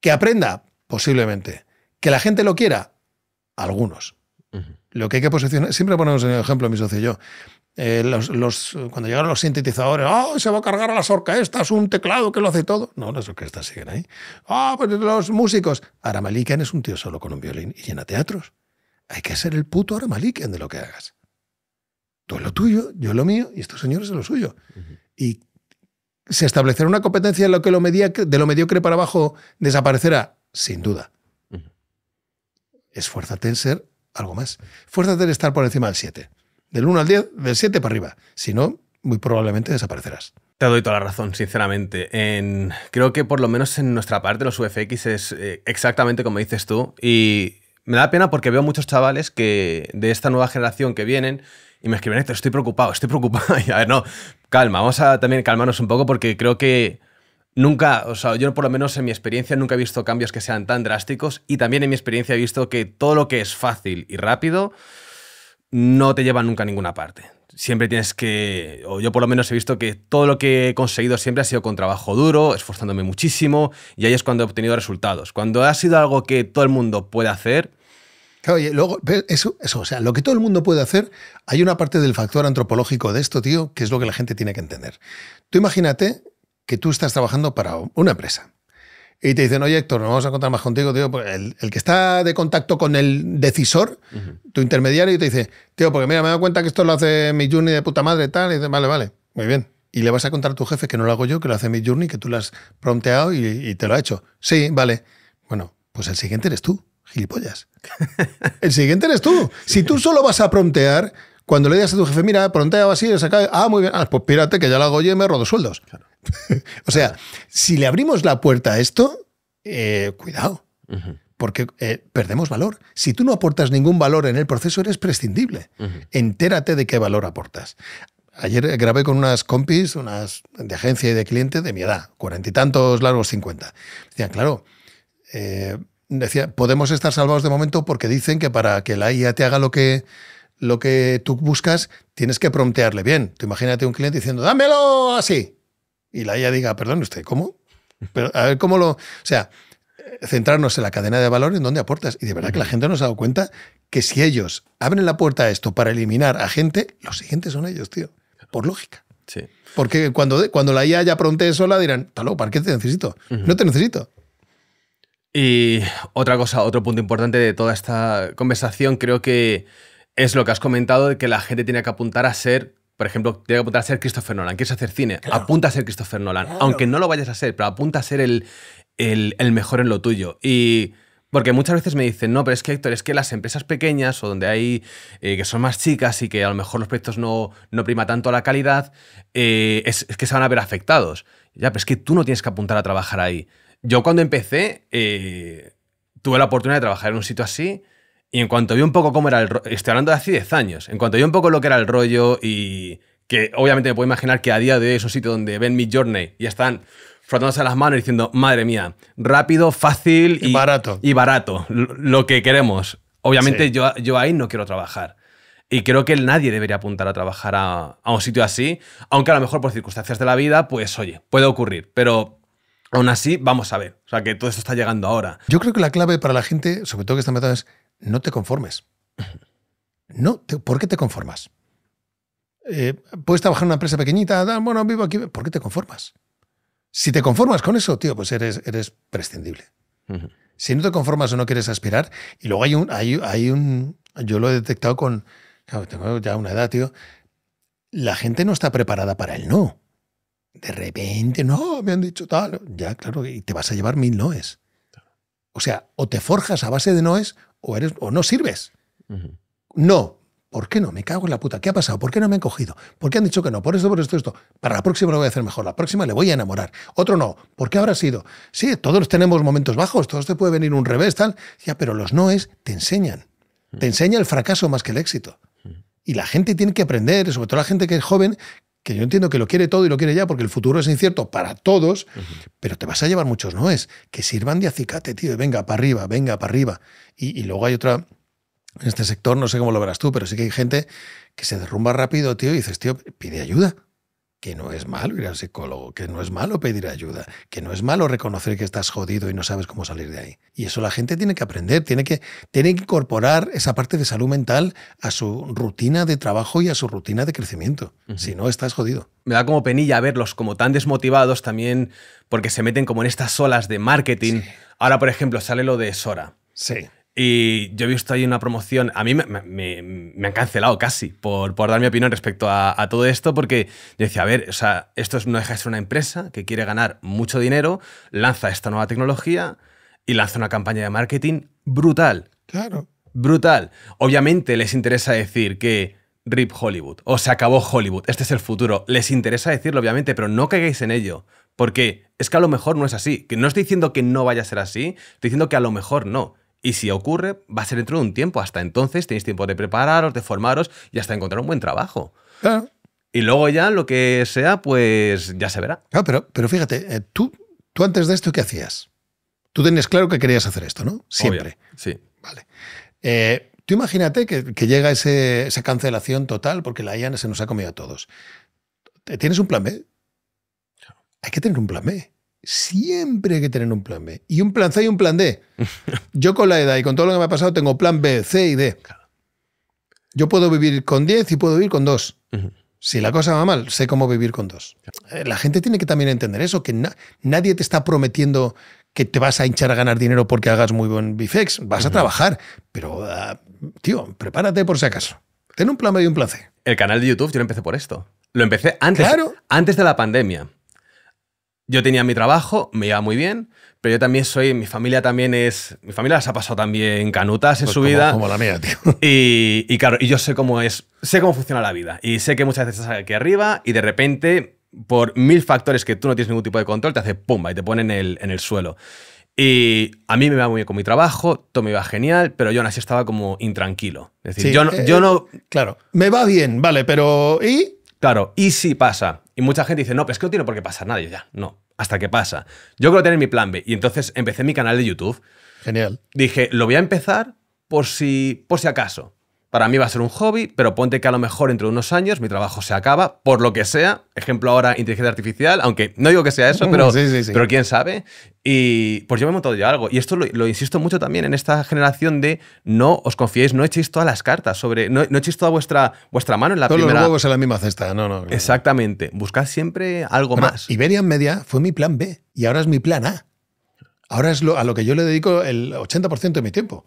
Speaker 2: Que aprenda, posiblemente. Que la gente lo quiera, algunos. Lo que hay que posicionar, siempre ponemos en el ejemplo, mi socio y yo, eh, los, cuando llegaron los sintetizadores, ah, se va a cargar a las orquestas, un teclado que lo hace todo. No, las orquestas siguen ahí. ¡ah! Pues los músicos. Aramaliken es un tío solo con un violín y llena teatros. Hay que ser el puto Aramaliken de lo que hagas. Tú es lo tuyo, yo lo mío y estos señores es lo suyo. Y se establecerá una competencia en lo que lo de lo mediocre para abajo desaparecerá, sin duda. Esfuérzate en ser algo más. Esfuérzate en estar por encima del 7 del 1 al 10, del 7 para arriba. Si no, muy probablemente desaparecerás.
Speaker 1: Te doy toda la razón, sinceramente. En, creo que por lo menos en nuestra parte los UFX es eh, exactamente como dices tú. Y me da pena porque veo muchos chavales que de esta nueva generación que vienen y me escriben, estoy preocupado, estoy preocupado. a ver, no, calma, vamos a también calmarnos un poco porque creo que Nunca, o sea, yo por lo menos en mi experiencia nunca he visto cambios que sean tan drásticos y también en mi experiencia he visto que todo lo que es fácil y rápido no te lleva nunca a ninguna parte. Siempre tienes que, o yo por lo menos he visto que todo lo que he conseguido siempre ha sido con trabajo duro, esforzándome muchísimo, y ahí es cuando he obtenido resultados. Cuando ha sido algo que todo el mundo puede hacer, Oye, luego,
Speaker 2: eso, eso, o sea, lo que todo el mundo puede hacer, hay una parte del factor antropológico de esto, tío, que es lo que la gente tiene que entender. Tú imagínate que tú estás trabajando para una empresa y te dicen, oye Héctor, no vamos a contar más contigo, tío, pues el, que está de contacto con el decisor, tu intermediario, y te dice, tío, porque mira, me he dado cuenta que esto lo hace mi Journey de puta madre, tal, y dice, vale, vale, muy bien. Y le vas a contar a tu jefe que no lo hago yo, que lo hace mi Journey, que tú lo has prompteado y, te lo ha hecho. Sí, vale. Bueno, pues el siguiente eres tú, gilipollas. el siguiente eres tú. Si tú solo vas a prontear cuando le digas a tu jefe, mira, va así, saca, ah, muy bien, ah, pues pírate que ya lo hago yo y me rodo sueldos. Claro. o sea, si le abrimos la puerta a esto, eh, cuidado, porque eh, perdemos valor. Si tú no aportas ningún valor en el proceso, eres prescindible. Entérate de qué valor aportas. Ayer eh, grabé con unas compis, unas de agencia y de cliente de mi edad, cuarenta y tantos, largos cincuenta. Decían, claro, decía, podemos estar salvados de momento porque dicen que para que la IA te haga lo que, lo que tú buscas, tienes que promptearle bien. Tú imagínate un cliente diciendo, dámelo así y la IA diga, perdón usted, ¿cómo? Pero a ver cómo lo. O sea, centrarnos en la cadena de valor en dónde aportas. Y de verdad que la gente nos ha dado cuenta que si ellos abren la puerta a esto para eliminar a gente, los siguientes son ellos, tío. Por lógica. Sí. Porque cuando, cuando la IA ya eso, sola dirán, taló, ¿para qué te necesito? No te necesito.
Speaker 1: Y otra cosa, otro punto importante de toda esta conversación, creo que es lo que has comentado, de que la gente tiene que apuntar a ser por ejemplo, tengo que apuntar a ser Christopher Nolan, quieres hacer cine, apunta a ser Christopher Nolan, aunque no lo vayas a ser, pero apunta a ser el, mejor en lo tuyo. Y porque muchas veces me dicen, no, pero es que Héctor, es que las empresas pequeñas o donde hay eh, que son más chicas y que a lo mejor los proyectos no, no prima tanto la calidad, eh, es, que se van a ver afectados. Ya, pero es que tú no tienes que apuntar a trabajar ahí. Yo cuando empecé, eh, tuve la oportunidad de trabajar en un sitio así y en cuanto vi un poco cómo era el rollo, estoy hablando de hace 10 años, en cuanto vi un poco lo que era el rollo y que obviamente me puedo imaginar que a día de hoy es un sitio donde ven mi journey y están frotándose las manos y diciendo, madre mía, rápido, fácil y, barato. Y barato, lo que queremos. Obviamente yo, yo ahí no quiero trabajar. Y creo que nadie debería apuntar a trabajar a, a, un sitio así, aunque a lo mejor por circunstancias de la vida, pues oye, puede ocurrir, pero aún así vamos a ver. O sea, que todo esto está llegando ahora.
Speaker 2: Yo creo que la clave para la gente, sobre todo que está metida, es no te conformes. No, ¿por qué te conformas? Eh, puedes trabajar en una empresa pequeñita, bueno, vivo aquí, ¿por qué te conformas? Si te conformas con eso, tío, pues eres, eres prescindible. Si no te conformas o no quieres aspirar, y luego hay un, hay, un, yo lo he detectado con, tengo ya una edad, tío, la gente no está preparada para el no. De repente, no, me han dicho tal, ya, claro, y te vas a llevar mil noes. O sea, o te forjas a base de noes o, no sirves. No. ¿Por qué no? Me cago en la puta. ¿Qué ha pasado? ¿Por qué no me han cogido? ¿Por qué han dicho que no? Por esto, por esto, esto. Para la próxima lo voy a hacer mejor. La próxima le voy a enamorar. Otro no. ¿Por qué habrá sido? Sí, todos tenemos momentos bajos, todos te puede venir un revés, tal. Ya, pero los noes te enseñan. Te enseña el fracaso más que el éxito. Y la gente tiene que aprender, sobre todo la gente que es joven, que yo entiendo que lo quiere todo y lo quiere ya, porque el futuro es incierto para todos, pero te vas a llevar muchos noes, que sirvan de acicate, tío, y venga para arriba, venga para arriba. Y, y, luego hay otra, en este sector, no sé cómo lo verás tú, pero sí que hay gente que se derrumba rápido, tío, y dices, tío, pide ayuda que no es malo ir al psicólogo, que no es malo pedir ayuda, que no es malo reconocer que estás jodido y no sabes cómo salir de ahí. Y eso la gente tiene que aprender, tiene que, tiene que incorporar esa parte de salud mental a su rutina de trabajo y a su rutina de crecimiento. Si no, estás jodido.
Speaker 1: Me da como penilla verlos como tan desmotivados también porque se meten como en estas olas de marketing. Ahora, por ejemplo, sale lo de Sora. Sí. Y yo he visto ahí una promoción. A mí me, han cancelado casi por, dar mi opinión respecto a, todo esto, porque yo decía, a ver, o sea, esto no deja de ser una empresa que quiere ganar mucho dinero, lanza esta nueva tecnología y lanza una campaña de marketing brutal. Claro. Brutal. Obviamente les interesa decir que RIP Hollywood o se acabó Hollywood, este es el futuro. Les interesa decirlo, obviamente, pero no caigáis en ello. Porque es que a lo mejor no es así. Que no estoy diciendo que no vaya a ser así, estoy diciendo que a lo mejor no y si ocurre, va a ser dentro de un tiempo. Hasta entonces tenéis tiempo de prepararos, de formaros y hasta encontrar un buen trabajo. Y luego ya lo que sea, pues ya se verá. pero, pero
Speaker 2: fíjate, eh, tú, tú antes de esto, ¿qué hacías? Tú tenías claro que querías hacer esto, ¿no? Siempre. sí. Vale. Eh, tú imagínate que, llega esa cancelación total porque la IAN se nos ha comido a todos. ¿Tienes un plan B? Hay que tener un plan B siempre hay que tener un plan B. Y un plan C y un plan D. Yo con la edad y con todo lo que me ha pasado tengo plan B, C y D. Yo puedo vivir con 10 y puedo vivir con 2. Si la cosa va mal, sé cómo vivir con dos. La gente tiene que también entender eso, que nadie te está prometiendo que te vas a hinchar a ganar dinero porque hagas muy buen bifex.
Speaker 1: Vas a trabajar, pero, ah, tío, prepárate por si acaso. Ten un plan B y un plan C. El canal de YouTube yo lo empecé por esto. Lo empecé antes, antes de la pandemia yo tenía mi trabajo, me iba muy bien, pero yo también soy, mi familia también es, mi familia las ha pasado también canutas en pues su vida. Como la mía, tío. Y, claro, y yo sé cómo es, sé cómo funciona la vida. Y sé que muchas veces estás aquí arriba y de repente, por mil factores que tú no tienes ningún tipo de control, te hace pumba y te ponen en el, en el suelo. Y a mí me iba muy bien con mi trabajo, todo me iba genial, pero yo aún así estaba como intranquilo. Es decir, yo, no, eh, yo no... Eh, claro, me va bien, vale, pero ¿y? Claro, y si pasa. Y mucha gente dice, no, pero es que no tiene por qué pasar nadie ya. No, hasta que pasa. Yo creo tener mi plan B. Y entonces empecé mi canal de YouTube. Genial. Dije, lo voy a empezar por si, por si acaso. Para mí va a ser un hobby, pero ponte que a lo mejor entre unos años mi trabajo se acaba, por lo que sea. Ejemplo ahora, inteligencia artificial, aunque no digo que sea eso, pero, pero quién sabe. Y pues yo me he montado yo algo. Y esto lo, insisto mucho también en esta generación de no os confiéis, no echéis todas las cartas sobre. No, no echéis toda vuestra, vuestra mano en la Todos los huevos en la misma cesta, no, no. Exactamente. Buscad siempre algo más. Iberian Media
Speaker 2: fue mi plan B y ahora es mi plan A. Ahora es lo, a lo que yo le dedico el 80% de mi tiempo.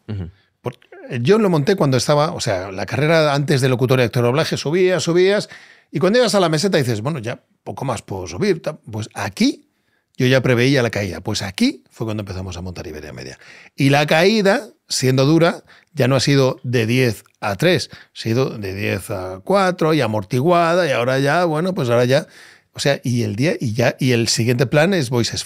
Speaker 2: Eh, yo lo monté cuando estaba, o sea, la carrera antes de locutor y actor de subías, subías, y cuando llegas a la meseta dices, bueno, ya poco más puedo subir. Pues aquí yo ya preveía la caída. Pues aquí fue cuando empezamos a montar Iberia Media. Y la caída, siendo dura, ya no ha sido de 10 a 3, ha sido de 10 a 4 y amortiguada, y ahora ya, bueno, pues ahora ya o sea, y el día y ya y el siguiente plan es voices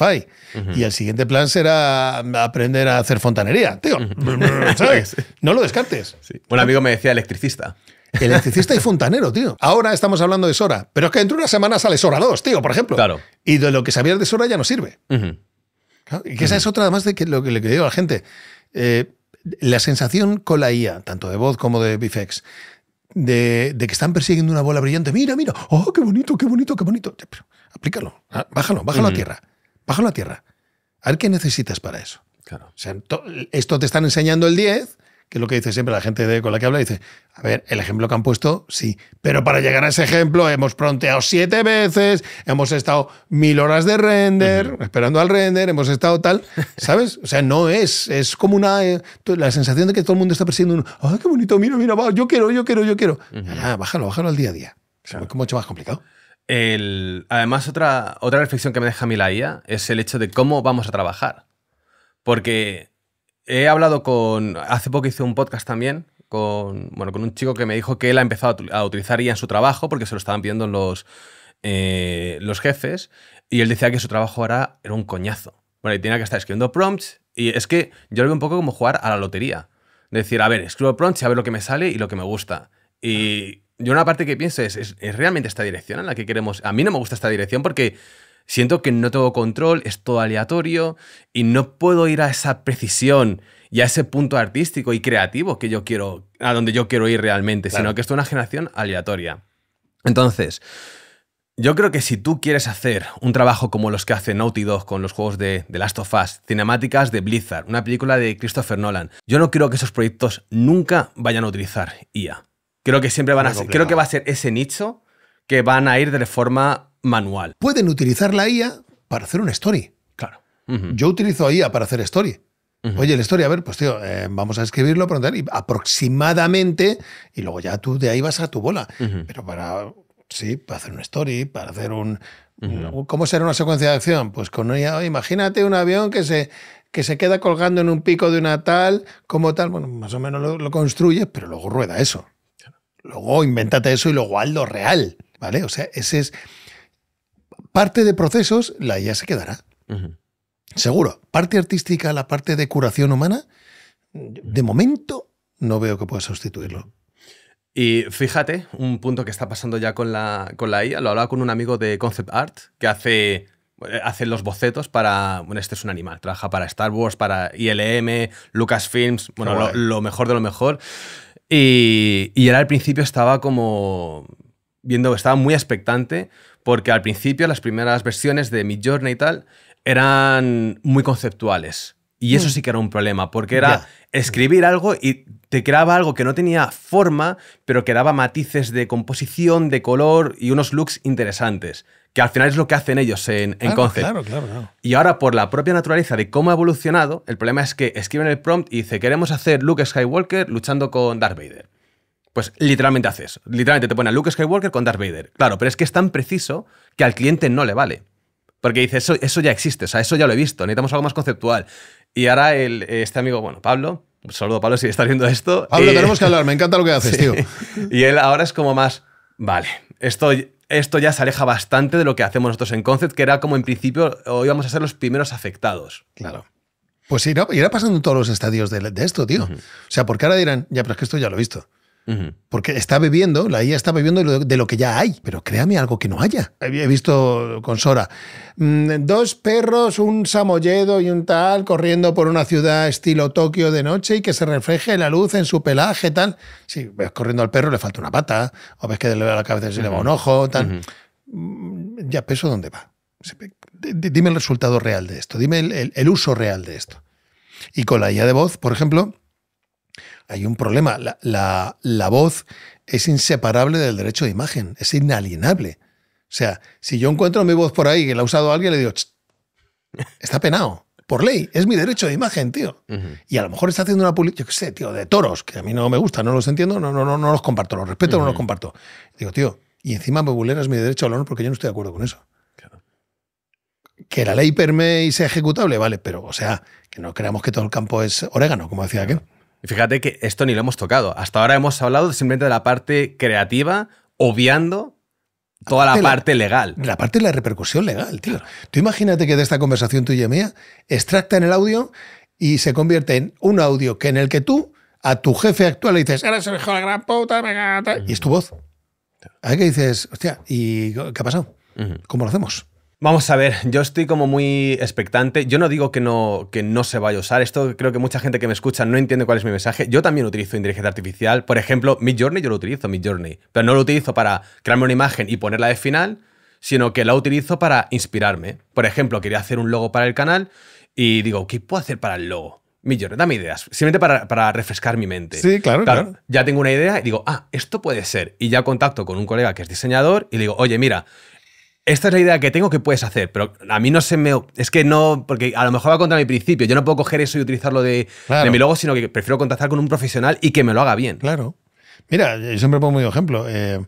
Speaker 2: y el siguiente plan será aprender a hacer fontanería, tío. No lo descartes. Un amigo me decía electricista. Electricista y fontanero, tío. Ahora estamos hablando de Sora, pero es que dentro de una semana sale Sora 2, tío, por ejemplo. Claro. Y de lo que sabías de Sora ya no sirve. y que esa es otra, además, de que lo que le digo a la gente. Eh, la sensación con la IA, tanto de voz como de bifex de, que están persiguiendo una bola brillante. Mira, mira, oh, qué bonito, qué bonito, qué bonito. Aplícalo, ah, bájalo, bájalo a mm. tierra, bájalo a tierra. A ver qué necesitas para eso. esto te están enseñando el 10, que es lo que dice siempre la gente con la que habla, dice, a ver, el ejemplo que han puesto, sí, pero para llegar a ese ejemplo hemos pronteado siete veces, hemos estado mil horas de render, esperando al render, hemos estado tal, ¿sabes? O sea, no es, es como una, eh, la sensación de que todo el mundo está persiguiendo un, ¡ay, qué bonito, mira, mira, yo quiero, yo quiero, yo quiero! bájalo, bájalo al día a día. Es mucho más complicado.
Speaker 1: El, además, otra, otra reflexión que me deja a mí la IA es el hecho de cómo vamos a trabajar. Porque he hablado con. Hace poco hice un podcast también con, bueno, con un chico que me dijo que él ha empezado a utilizar ya en su trabajo porque se lo estaban pidiendo los, eh, los jefes y él decía que su trabajo ahora era un coñazo. Bueno, y tenía que estar escribiendo prompts y es que yo lo veo un poco como jugar a la lotería. Decir, a ver, escribo prompts y a ver lo que me sale y lo que me gusta. Y yo una parte que pienso ¿es, es realmente esta dirección en la que queremos? A mí no me gusta esta dirección porque Siento que no tengo control, es todo aleatorio y no puedo ir a esa precisión y a ese punto artístico y creativo que yo quiero, a donde yo quiero ir realmente, sino que es una generación aleatoria. Entonces, yo creo que si tú quieres hacer un trabajo como los que hace Naughty Dog con los juegos de The Last of Us, cinemáticas de Blizzard, una película de Christopher Nolan, yo no quiero que esos proyectos nunca vayan a utilizar IA. Creo que siempre van a ser, creo que va a ser ese nicho que van a ir de forma manual. Pueden utilizar la IA
Speaker 2: para hacer una story. Claro. Yo utilizo IA para hacer story. Oye, la story, a ver, pues tío, eh, vamos a escribirlo, preguntar, y aproximadamente, y luego ya tú de ahí vas a tu bola. Pero para, sí, para hacer una story, para hacer un... ¿Cómo será una secuencia de acción? Pues con IA, imagínate un avión que se, que se queda colgando en un pico de una tal, como tal, bueno, más o menos lo, construye construyes, pero luego rueda eso. Luego invéntate eso y luego algo real, ¿vale? O sea, ese es parte de procesos, la IA se quedará. Seguro. Parte artística, la parte de curación humana, de momento no veo que pueda sustituirlo.
Speaker 1: Y fíjate, un punto que está pasando ya con la, con IA, lo hablaba con un amigo de Concept Art que eh, hace los bocetos para. Bueno, este es un animal. Trabaja para Star Wars, para ILM, Lucasfilms. Bueno, lo, mejor de lo mejor. Y, y al principio estaba como. Viendo, estaba muy expectante porque al principio las primeras versiones de Midjourney y tal eran muy conceptuales. Y eso mm. sí que era un problema, porque era escribir algo y te creaba algo que no tenía forma, pero que daba matices de composición, de color y unos looks interesantes, que al final es lo que hacen ellos en, Y ahora, por la propia naturaleza de cómo ha evolucionado, el problema es que escriben el prompt y dice, queremos hacer Luke Skywalker luchando con Darth Vader. Pues literalmente haces. Literalmente te pone a Luke Skywalker con Darth Vader. Claro, pero es que es tan preciso que al cliente no le vale. Porque dice, eso, eso ya existe, o sea, eso ya lo he visto, necesitamos algo más conceptual. Y ahora el, este amigo, bueno, Pablo, un saludo Pablo si estás viendo esto. Pablo, eh, tenemos que hablar,
Speaker 2: me encanta lo que haces, tío.
Speaker 1: Y él ahora es como más, vale, esto, esto ya se aleja bastante de lo que hacemos nosotros en Concept, que era como en principio hoy íbamos a ser los primeros afectados. Claro.
Speaker 2: Pues irá, irá pasando en todos los estadios de, esto, tío. O sea, porque ahora dirán, ya, pero es que esto ya lo he visto. Porque está viviendo, la IA está viviendo de lo, que ya hay, pero créame algo que no haya. He visto con Sora mm, dos perros, un samoyedo y un tal, corriendo por una ciudad estilo Tokio de noche y que se refleje la luz en su pelaje, tal. Si ves corriendo al perro, le falta una pata, o ves que va la cabeza se le va un ojo, tal. Mm, ya peso dónde va. Dime el resultado real de esto, dime el, el uso real de esto. Y con la IA de voz, por ejemplo, hay un problema. La, voz es inseparable del derecho de imagen, es inalienable. O sea, si yo encuentro mi voz por ahí que la ha usado alguien, le digo, está penado por ley, es mi derecho de imagen, tío. Y a lo mejor está haciendo una publicidad, yo qué sé, tío, de toros, que a mí no me gusta, no los entiendo, no, no, no, no los comparto, los respeto, no los comparto. Digo, tío, y encima me vulneras mi derecho al honor porque yo no estoy de acuerdo con eso. Que la ley permee y sea ejecutable, vale, pero, o sea, que no creamos que todo el campo es orégano, como decía claro
Speaker 1: fíjate que esto ni lo hemos tocado. Hasta ahora hemos hablado simplemente de la parte creativa, obviando toda la, parte legal. La parte de la repercusión legal, tío. Tú imagínate
Speaker 2: que de esta conversación tuya y mía en el audio y se convierte en un audio que en el que tú a tu jefe actual le dices, eres el hijo de la gran puta, me y es tu voz. Hay que dices, hostia, ¿y qué ha pasado? ¿Cómo lo hacemos?
Speaker 1: Vamos a ver, yo estoy como muy expectante. Yo no digo que no, que no se vaya a usar. Esto creo que mucha gente que me escucha no entiende cuál es mi mensaje. Yo también utilizo inteligencia artificial. Por ejemplo, mi Journey yo lo utilizo, mi Journey. Pero no lo utilizo para crearme una imagen y ponerla de final, sino que la utilizo para inspirarme. Por ejemplo, quería hacer un logo para el canal y digo, ¿qué puedo hacer para el logo? Mi Journey, dame ideas. Simplemente para, para refrescar mi mente. Sí, claro, claro, claro. Ya tengo una idea y digo, ah, esto puede ser. Y ya contacto con un colega que es diseñador y le digo, oye, mira, esta es la idea que tengo que puedes hacer, pero a mí no se me... Es que no, porque a lo mejor va contra mi principio. Yo no puedo coger eso y utilizarlo de, mi logo, sino que prefiero contactar con un profesional y que me lo haga bien. Claro.
Speaker 2: Mira, yo siempre pongo un ejemplo. Eh,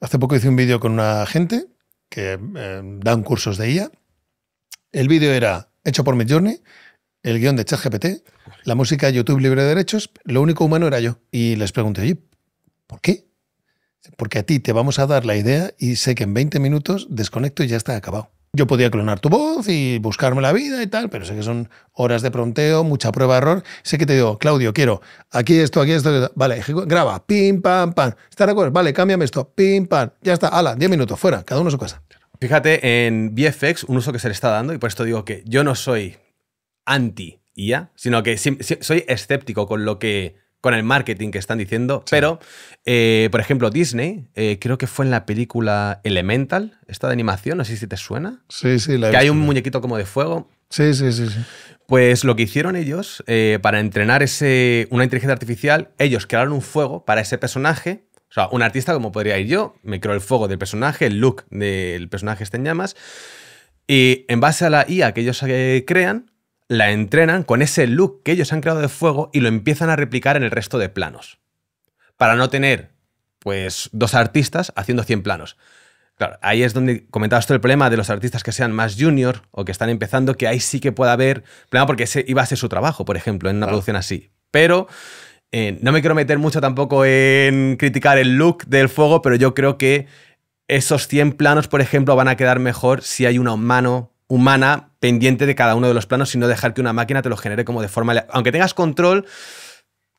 Speaker 2: hace poco hice un vídeo con una gente que da eh, dan cursos de IA. El vídeo era hecho por Midjourney, el guión de ChatGPT, la música de YouTube libre de derechos, lo único humano era yo. Y les pregunté, oye, ¿por qué? porque a ti te vamos a dar la idea y sé que en 20 minutos desconecto y ya está acabado. Yo podía clonar tu voz y buscarme la vida y tal, pero sé que son horas de pronteo, mucha prueba-error. Sé que te digo, Claudio, quiero aquí esto, aquí esto, vale, graba, pim, pam, pam. ¿Estás de acuerdo? Vale, cámbiame esto, pim, pam. Ya está, ala, 10 minutos, fuera, cada uno su casa.
Speaker 1: Fíjate en VFX, un uso que se le está dando, y por esto digo que yo no soy anti-IA, sino que soy escéptico con lo que con el marketing que están diciendo. Pero, eh, por ejemplo, Disney, eh, creo que fue en la película Elemental, esta de animación, no sé si te suena.
Speaker 2: Sí, sí, la Que hay un
Speaker 1: muñequito como de fuego.
Speaker 2: Sí, sí, sí. sí.
Speaker 1: Pues lo que hicieron ellos eh, para entrenar ese, una inteligencia artificial, ellos crearon un fuego para ese personaje. O sea, un artista como podría ir yo, me creo el fuego del personaje, el look del personaje está en llamas. Y en base a la IA que ellos crean, la entrenan con ese look que ellos han creado de fuego y lo empiezan a replicar en el resto de planos. Para no tener, pues, dos artistas haciendo 100 planos. Claro, ahí es donde comentabas tú el problema de los artistas que sean más junior o que están empezando, que ahí sí que puede haber problema porque ese iba a ser su trabajo, por ejemplo, en una producción así. Pero eh, no me quiero meter mucho tampoco en criticar el look del fuego, pero yo creo que esos 100 planos, por ejemplo, van a quedar mejor si hay una mano humana pendiente de cada uno de los planos, no dejar que una máquina te lo genere como de forma... Aunque tengas control,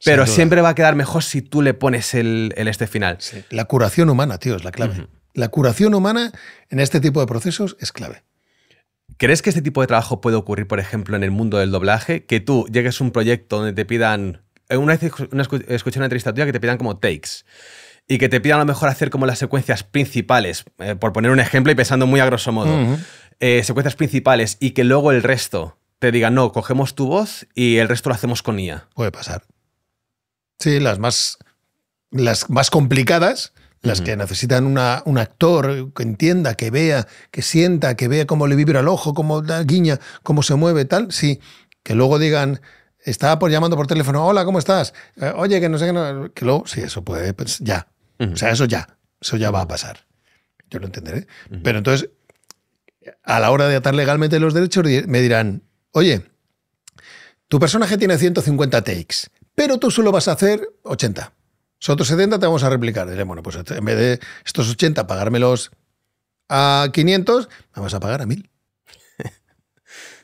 Speaker 1: pero siempre va a quedar mejor si tú le pones el, este final. La
Speaker 2: curación humana, tío, es la clave. La curación humana en este tipo de procesos es clave.
Speaker 1: ¿Crees que este tipo de trabajo puede ocurrir, por ejemplo, en el mundo del doblaje? Que tú llegues a un proyecto donde te pidan. Eh, una vez una, escuché una entrevista tuya que te pidan como takes. Y que te pidan a lo mejor hacer como las secuencias principales, eh, por poner un ejemplo y pensando muy a grosso modo. Eh, secuencias principales y que luego el resto te diga, no, cogemos tu voz y el resto lo hacemos con IA. Puede pasar. Sí, las más, las más complicadas, las que necesitan
Speaker 2: una, un actor que entienda, que vea, que sienta, que vea cómo le vibra el ojo, cómo da guiña, cómo se mueve, tal, sí, que luego digan, estaba por llamando por teléfono, hola, ¿cómo estás? Eh, oye, que no sé qué, que luego, sí, eso puede, pues, ya. O sea, eso ya, eso ya va a pasar. Yo lo entenderé. Pero entonces, a la hora de atar legalmente los derechos, me dirán, oye, tu personaje tiene 150 takes, pero tú solo vas a hacer 80. Son otros 70 te vamos a replicar. Diré, bueno, pues en vez de estos 80 pagármelos a 500, me vas a pagar a 1000.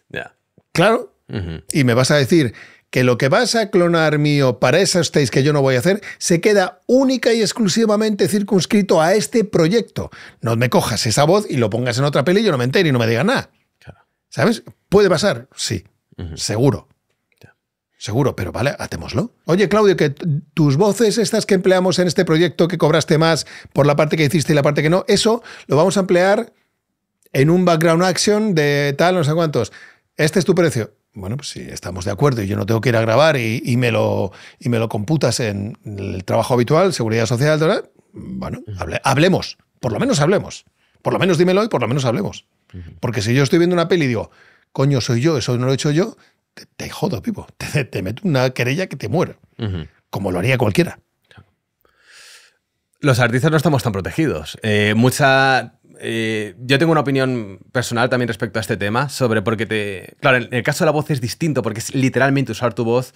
Speaker 2: Ya. Claro. Y me vas a decir que lo que vas a clonar mío para esas stage que yo no voy a hacer se queda única y exclusivamente circunscrito a este proyecto. No me cojas esa voz y lo pongas en otra peli y yo no me entero y no me diga nada. ¿Sabes? ¿Puede pasar? Sí, seguro. Seguro, pero vale, atémoslo Oye, Claudio, que tus voces, estas que empleamos en este proyecto, que cobraste más por la parte que hiciste y la parte que no, eso lo vamos a emplear en un background action de tal, no sé cuántos. Este es tu precio bueno, pues si estamos de acuerdo y yo no tengo que ir a grabar y, me, lo, y me lo computas en el trabajo habitual, seguridad social, ¿verdad? bueno, hablemos, por lo menos hablemos. Por lo menos dímelo y por lo menos hablemos. Porque si yo estoy viendo una peli y digo, coño, soy yo, eso no lo he hecho yo, te, jodo, pipo. Te, meto una querella que te muera. Como lo haría cualquiera.
Speaker 1: Los artistas no estamos tan protegidos. Eh, mucha eh, yo tengo una opinión personal también respecto a este tema, sobre qué te... Claro, en el caso de la voz es distinto, porque es literalmente usar tu voz,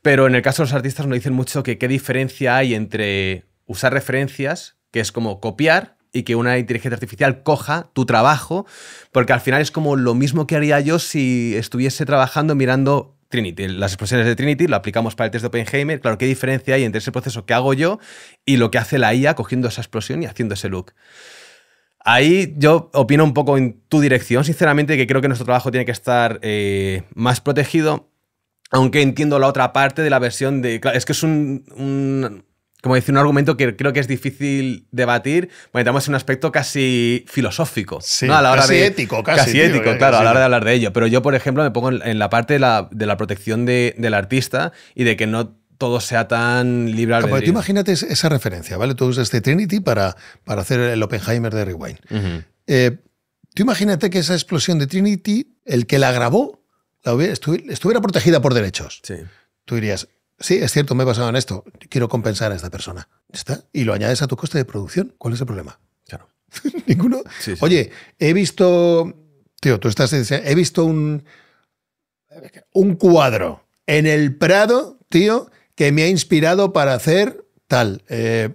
Speaker 1: pero en el caso de los artistas nos dicen mucho que qué diferencia hay entre usar referencias, que es como copiar, y que una inteligencia artificial coja tu trabajo, porque al final es como lo mismo que haría yo si estuviese trabajando mirando Trinity, las explosiones de Trinity, lo aplicamos para el test de Oppenheimer. Claro, ¿qué diferencia hay entre ese proceso que hago yo y lo que hace la IA cogiendo esa explosión y haciendo ese look? Ahí yo opino un poco en tu dirección, sinceramente, que creo que nuestro trabajo tiene que estar eh, más protegido, aunque entiendo la otra parte de la versión de... es que es un, como decir, un argumento que creo que es difícil debatir, estamos en un aspecto casi filosófico. Sí, a la hora casi de, ético, casi. casi ético, eh, claro, a la hora de hablar de ello. Pero yo, por ejemplo, me pongo en, la parte de la, de la protección de, del artista y de que no todo sea tan libre tú
Speaker 2: imagínate esa referencia, ¿vale? Tú usas este Trinity para, para hacer el Oppenheimer de Rewind. Eh, tú imagínate que esa explosión de Trinity, el que la grabó, la hubiera, estuviera, protegida por derechos. Tú dirías, sí, es cierto, me he basado en esto, quiero compensar a esta persona. ¿Está? Y lo añades a tu coste de producción. ¿Cuál es el problema? Claro. Ninguno. Oye, he visto. Tío, tú estás. He visto un. Un cuadro en el Prado, tío, que me ha inspirado para hacer tal. Eh,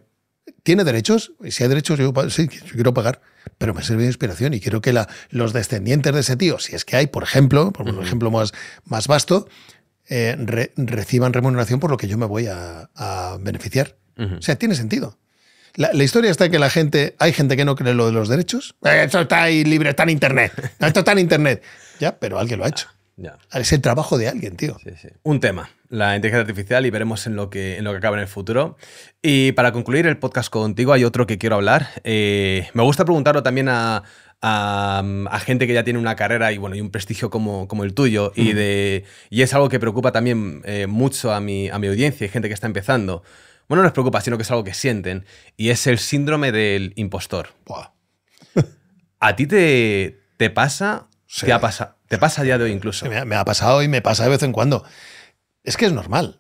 Speaker 2: ¿Tiene derechos? Y si hay derechos, yo, sí, yo quiero pagar. Pero me sirve de inspiración y quiero que la, los descendientes de ese tío, si es que hay, por ejemplo, por un ejemplo más, más vasto, eh, reciban remuneración por lo que yo me voy a, beneficiar. O sea, tiene sentido. La, historia está que la
Speaker 1: gente, hay gente que no cree lo de los derechos.
Speaker 2: Eh, esto está ahí libre, está en internet. Esto está en internet. Ya, pero alguien lo ha hecho. Es el trabajo de alguien, tío.
Speaker 1: Un tema la inteligencia artificial y veremos en lo que, en lo que acaba en el futuro. Y para concluir el podcast contigo, hay otro que quiero hablar. Eh, me gusta preguntarlo también a, a, gente que ya tiene una carrera y bueno, y un prestigio como, como el tuyo. Y, mm. de, y es algo que preocupa también eh, mucho a mi, a mi audiencia y gente que está empezando. Bueno, no les preocupa, sino que es algo que sienten. Y es el síndrome del impostor. ¿A ti te, te pasa? Sí. ¿Te, pasa, ¿Te pasa a día de hoy incluso? Me, me ha pasado y me pasa de vez en cuando. Es que es normal.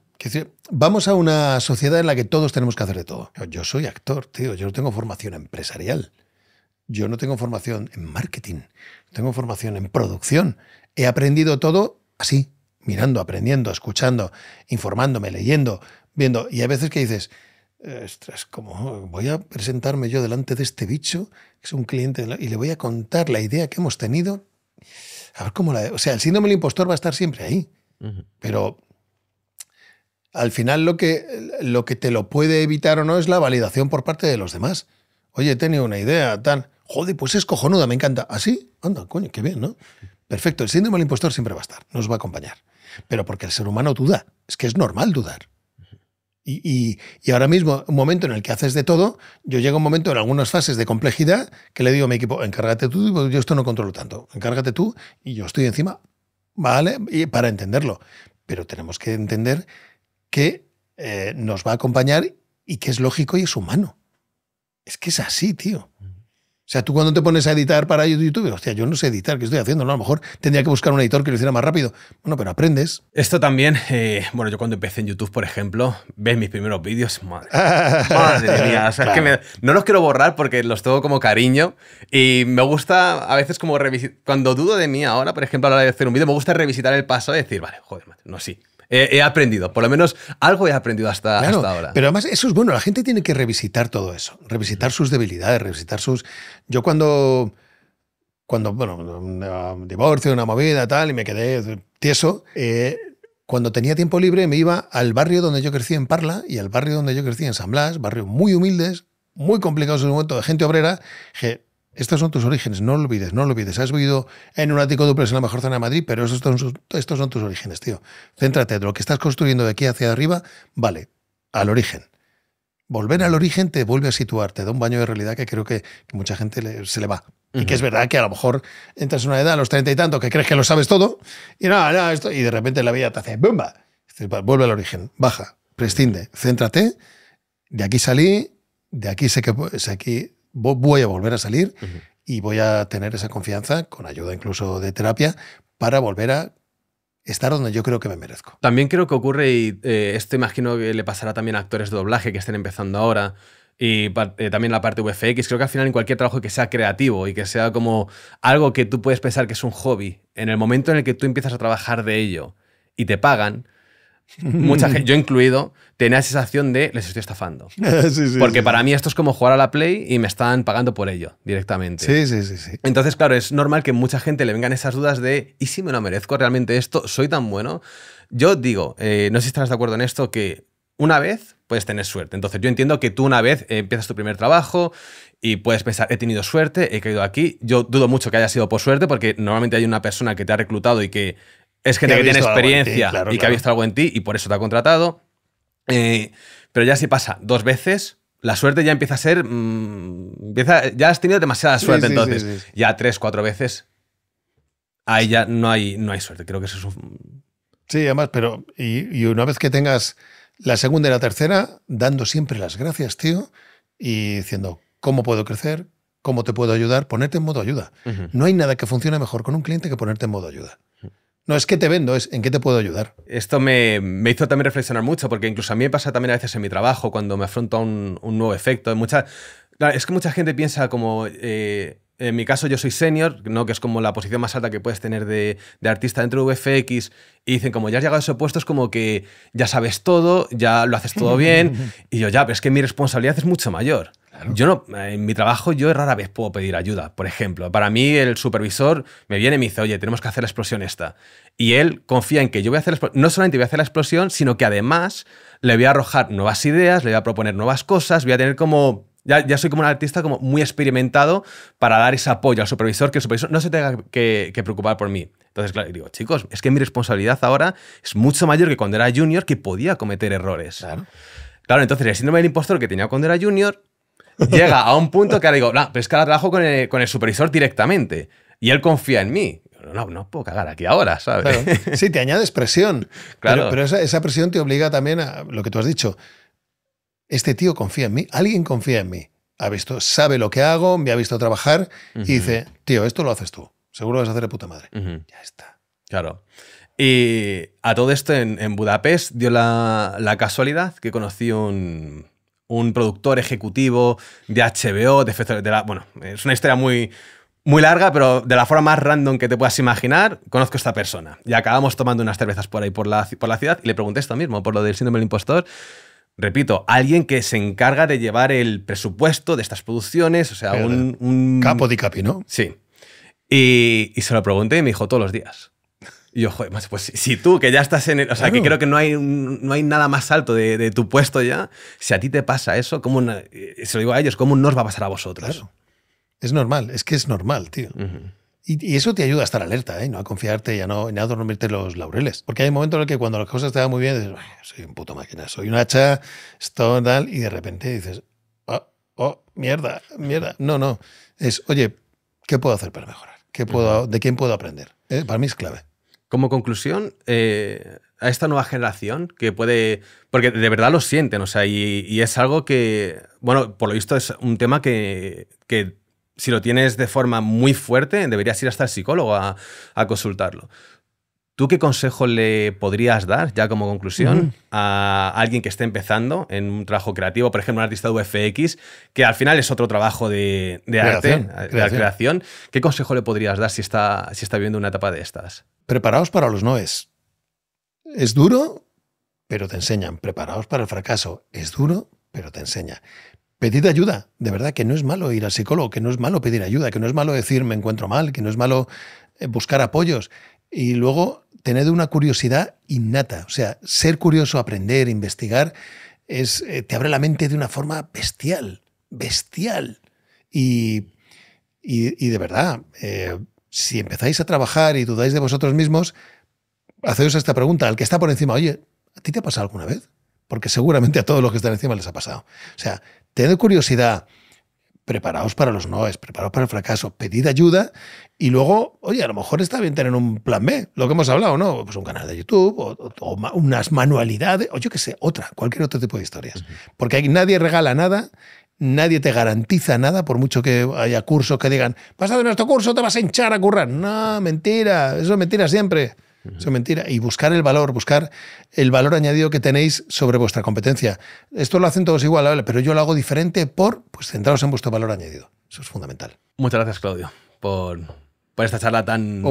Speaker 2: vamos a una sociedad en la que todos tenemos que hacer de todo. Yo soy actor, tío, yo no tengo formación empresarial. Yo no tengo formación en marketing, tengo formación en producción. He aprendido todo así, mirando, aprendiendo, escuchando, informándome, leyendo, viendo. Y hay veces que dices, Ostras, ¿Cómo? voy a presentarme yo delante de este bicho, que es un cliente, y le voy a contar la idea que hemos tenido. A ver cómo la. O sea, el síndrome del impostor va a estar siempre ahí. Pero al final lo que, lo que te lo puede evitar o no es la validación por parte de los demás. Oye, he tenido una idea, tan. Joder, pues es cojonuda, me encanta. Así, ¿Ah, anda, coño, qué bien, ¿no? Perfecto, el síndrome del impostor siempre va a estar, nos va a acompañar. Pero porque el ser humano duda, es que es normal dudar. Y, y, ahora mismo, un momento en el que haces de todo, yo llego a un momento en algunas fases de complejidad que le digo a mi equipo, encárgate tú, yo esto no controlo tanto, encárgate tú y yo estoy encima, ¿vale? Y para entenderlo. Pero tenemos que entender que eh, nos va a acompañar y que es lógico y es humano. Es que es así, tío. O sea, tú cuando te pones a editar para YouTube, hostia, yo no sé editar, ¿qué estoy haciendo? a lo mejor tendría que buscar un editor que lo hiciera más rápido. Bueno, pero aprendes.
Speaker 1: Esto también, eh, bueno, yo cuando empecé en YouTube, por ejemplo, ves mis primeros vídeos, madre, madre mía, o sea, es que no los quiero borrar porque los tengo como cariño y me gusta a veces como revisitar, cuando dudo de mí ahora, por ejemplo, a la hora de hacer un vídeo, me gusta revisitar el paso y decir, vale, joder, no, sí, he, aprendido, por lo menos algo he aprendido hasta, ahora.
Speaker 2: Pero además eso es bueno, la gente tiene que revisitar todo eso, revisitar sus debilidades, revisitar sus... Yo cuando, cuando bueno, un divorcio, una movida, tal, y me quedé tieso, eh, cuando tenía tiempo libre me iba al barrio donde yo crecí en Parla y al barrio donde yo crecí en San Blas, barrios muy humildes, muy complicados en su momento, de gente obrera, que estos son tus orígenes, no lo olvides, no lo olvides. Has vivido en un ático duplex en la mejor zona de Madrid, pero estos, son tus orígenes, tío. Céntrate, lo que estás construyendo de aquí hacia arriba, vale, al origen. Volver al origen te vuelve a situar, te da un baño de realidad que creo que, mucha gente se le va. Y que es verdad que a lo mejor entras en una edad, a los treinta y tantos, que crees que lo sabes todo, y nada, esto, y de repente la vida te hace ¡bumba! Vuelve al origen, baja, prescinde, céntrate, de aquí salí, de aquí sé que, sé aquí, voy a volver a salir y voy a tener esa confianza, con ayuda incluso de terapia, para volver a estar donde yo creo que me merezco.
Speaker 1: También creo que ocurre, y eh, esto imagino que le pasará también a actores de doblaje que estén empezando ahora, y eh, también la parte VFX, creo que al final en cualquier trabajo que sea creativo y que sea como algo que tú puedes pensar que es un hobby, en el momento en el que tú empiezas a trabajar de ello y te pagan, mucha gente, yo incluido, tenía la sensación de les estoy estafando. Porque para mí esto es como jugar a la Play y me están pagando por ello directamente. Sí, sí, sí, Entonces, claro, es normal que mucha gente le vengan esas dudas de ¿y si me lo merezco realmente esto? ¿Soy tan bueno? Yo digo, eh, no sé si estarás de acuerdo en esto, que una vez puedes tener suerte. Entonces, yo entiendo que tú una vez eh, empiezas tu primer trabajo y puedes pensar, he tenido suerte, he caído aquí. Yo dudo mucho que haya sido por suerte, porque normalmente hay una persona que te ha reclutado y que es que, tiene experiencia y que ha visto algo en ti y por eso te ha contratado. Eh, pero ya si pasa dos veces, la suerte ya empieza a ser. Mm, empieza, ya has tenido demasiada suerte entonces. ya tres, cuatro veces. Ahí ya no hay, no hay suerte. Creo que eso es un.
Speaker 2: Sí, además, pero. Y, una vez que tengas la segunda y la tercera, dando siempre las gracias, tío, y diciendo cómo puedo crecer, cómo te puedo ayudar, ponerte en modo ayuda. No hay nada que funcione mejor con un cliente que ponerte en modo ayuda.
Speaker 1: No es que te vendo, es en qué te puedo ayudar. Esto me, hizo también reflexionar mucho, porque incluso a mí me pasa también a veces en mi trabajo, cuando me afronto a un, nuevo efecto. es que mucha gente piensa como... Eh, en mi caso yo soy senior, ¿no? que es como la posición más alta que puedes tener de, de, artista dentro de VFX, y dicen como ya has llegado a ese puesto es como que ya sabes todo, ya lo haces todo bien, y yo ya, pero es que mi responsabilidad es mucho mayor. Yo no, eh, en mi trabajo yo rara vez puedo pedir ayuda, por ejemplo. Para mí el supervisor me viene y me dice, oye, tenemos que hacer la explosión esta. Y él confía en que yo voy a hacer la no solamente voy a hacer la explosión, sino que además le voy a arrojar nuevas ideas, le voy a proponer nuevas cosas, voy a tener como ya, ya, soy como un artista como muy experimentado para dar ese apoyo al supervisor, que el supervisor no se tenga que, preocupar por mí. Entonces, claro, digo, chicos, es que mi responsabilidad ahora es mucho mayor que cuando era junior, que podía cometer errores. Claro, claro entonces el síndrome del impostor que tenía cuando era junior llega a un punto que ahora digo, no, pero es que ahora trabajo con el, con el supervisor directamente y él confía en mí. No, no puedo cagar aquí ahora, ¿sabes?
Speaker 2: Sí, te añades presión. Claro. Pero, esa, esa, presión te obliga también a lo que tú has dicho. Este tío confía en mí, alguien confía en mí. Ha visto, sabe lo que hago, me ha visto trabajar y dice, tío, esto lo haces tú. Seguro vas a hacer de puta madre.
Speaker 1: Ya está. Claro. Y a todo esto en, en Budapest dio la, la, casualidad que conocí un, un productor ejecutivo de HBO, de, de la, bueno, es una historia muy, muy larga, pero de la forma más random que te puedas imaginar, conozco a esta persona. Y acabamos tomando unas cervezas por ahí, por la, por la ciudad, y le pregunté esto mismo, por lo del síndrome del impostor. Repito, alguien que se encarga de llevar el presupuesto de estas producciones, o sea, un, un, Capo di capi, ¿no? Sí. Y, y se lo pregunté y me dijo todos los días. Y yo, joder, pues si tú, que ya estás en O sea, que creo que no hay, no hay nada más alto de, tu puesto ya. Si a ti te pasa eso, como una, eh, se lo digo a ellos, ¿cómo no os va a pasar a vosotros? Es normal, es que es normal, tío. y, eso te ayuda a estar alerta, ¿eh? no a
Speaker 2: confiarte y a no, no dormirte los laureles. Porque hay momentos en los que cuando las cosas te van muy bien, dices, soy un puto máquina, soy un hacha, esto, tal, y de repente dices, oh, oh, mierda, mierda. No, no. Es, oye, ¿qué puedo hacer para mejorar? ¿Qué puedo, ¿De quién puedo aprender? Eh, para mí es
Speaker 1: clave. Como conclusión, eh, a esta nueva generación que puede, porque de verdad lo sienten, o sea, y, es algo que, bueno, por lo visto es un tema que, si lo tienes de forma muy fuerte, deberías ir hasta el psicólogo a consultarlo. ¿Tú qué consejo le podrías dar, ya como conclusión, a alguien que esté empezando en un trabajo creativo, por ejemplo, un artista de VFX, que al final es otro trabajo de, arte, de creación? ¿Qué consejo le podrías dar si está, si está viviendo una etapa de estas?
Speaker 2: Preparaos para los noes. Es duro, pero te enseñan. Preparaos para el fracaso. Es duro, pero te enseña. Pedid ayuda, de verdad que no es malo ir al psicólogo, que no es malo pedir ayuda, que no es malo decir me encuentro mal, que no es malo eh, buscar apoyos. Y luego tened una curiosidad innata. O sea, ser curioso, aprender, investigar, es, eh, te abre la mente de una forma bestial, bestial. Y, de verdad, eh, si empezáis a trabajar y dudáis de vosotros mismos, hacedos esta pregunta al que está por encima, oye, ¿a ti te ha pasado alguna vez? Porque seguramente a todos los que están encima les ha pasado. O sea, tened curiosidad, preparaos para los noes, preparaos para el fracaso, pedid ayuda y luego, oye, a lo mejor está bien tener un plan B, lo que hemos hablado, ¿no? Pues un canal de YouTube o, unas manualidades, o yo qué sé, otra, cualquier otro tipo de historias. Porque hay, nadie regala nada, nadie te garantiza nada, por mucho que haya cursos que digan, vas a nuestro curso, te vas a hinchar a currar. No, mentira, eso es mentira siempre. Eso es mentira. Y buscar el valor, buscar el valor añadido que tenéis sobre vuestra competencia. Esto lo hacen todos igual, ¿vale? pero yo lo hago diferente por, pues, centraros en vuestro valor añadido.
Speaker 1: Eso es fundamental. Muchas gracias, Claudio, por por esta charla tan.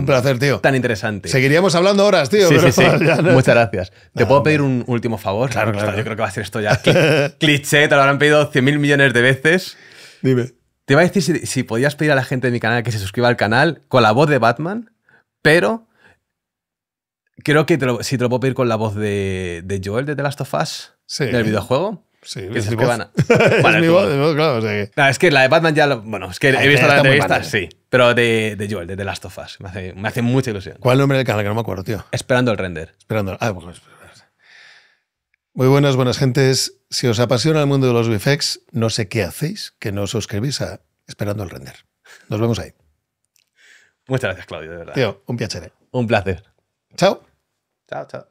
Speaker 1: Tan interesante. Seguiríamos hablando horas, tío. sí, Muchas gracias. ¿Te puedo pedir un último favor? Claro, claro. Yo creo que va a ser esto ya cliché, te lo habrán pedido 100.000 millones de veces. Dime. Te iba a decir si, podías pedir a la gente de mi canal que se suscriba al canal con la voz de Batman, pero Creo que si te lo puedo pedir con la voz de, Joel de The Last of Us, del videojuego. Sí, es, mi que Van es claro, o sea que... es que la de Batman ya. Lo, bueno, es que ah, he visto la entrevista, sí. Pero de, de Joel, de The Last of Us. Me hace, me hace mucha ilusión. ¿Cuál
Speaker 2: el nombre del canal? Que no me acuerdo, tío. Esperando el render. Esperando. Ah, pues, pues, pues. Muy buenas, buenas gentes. Si os apasiona el mundo de los VFX, no sé qué hacéis que no os suscribís a
Speaker 1: Esperando el render. Nos vemos ahí. Muchas gracias, Claudio, de verdad. Tío, un placer. Un placer. Chao. Chao, chao.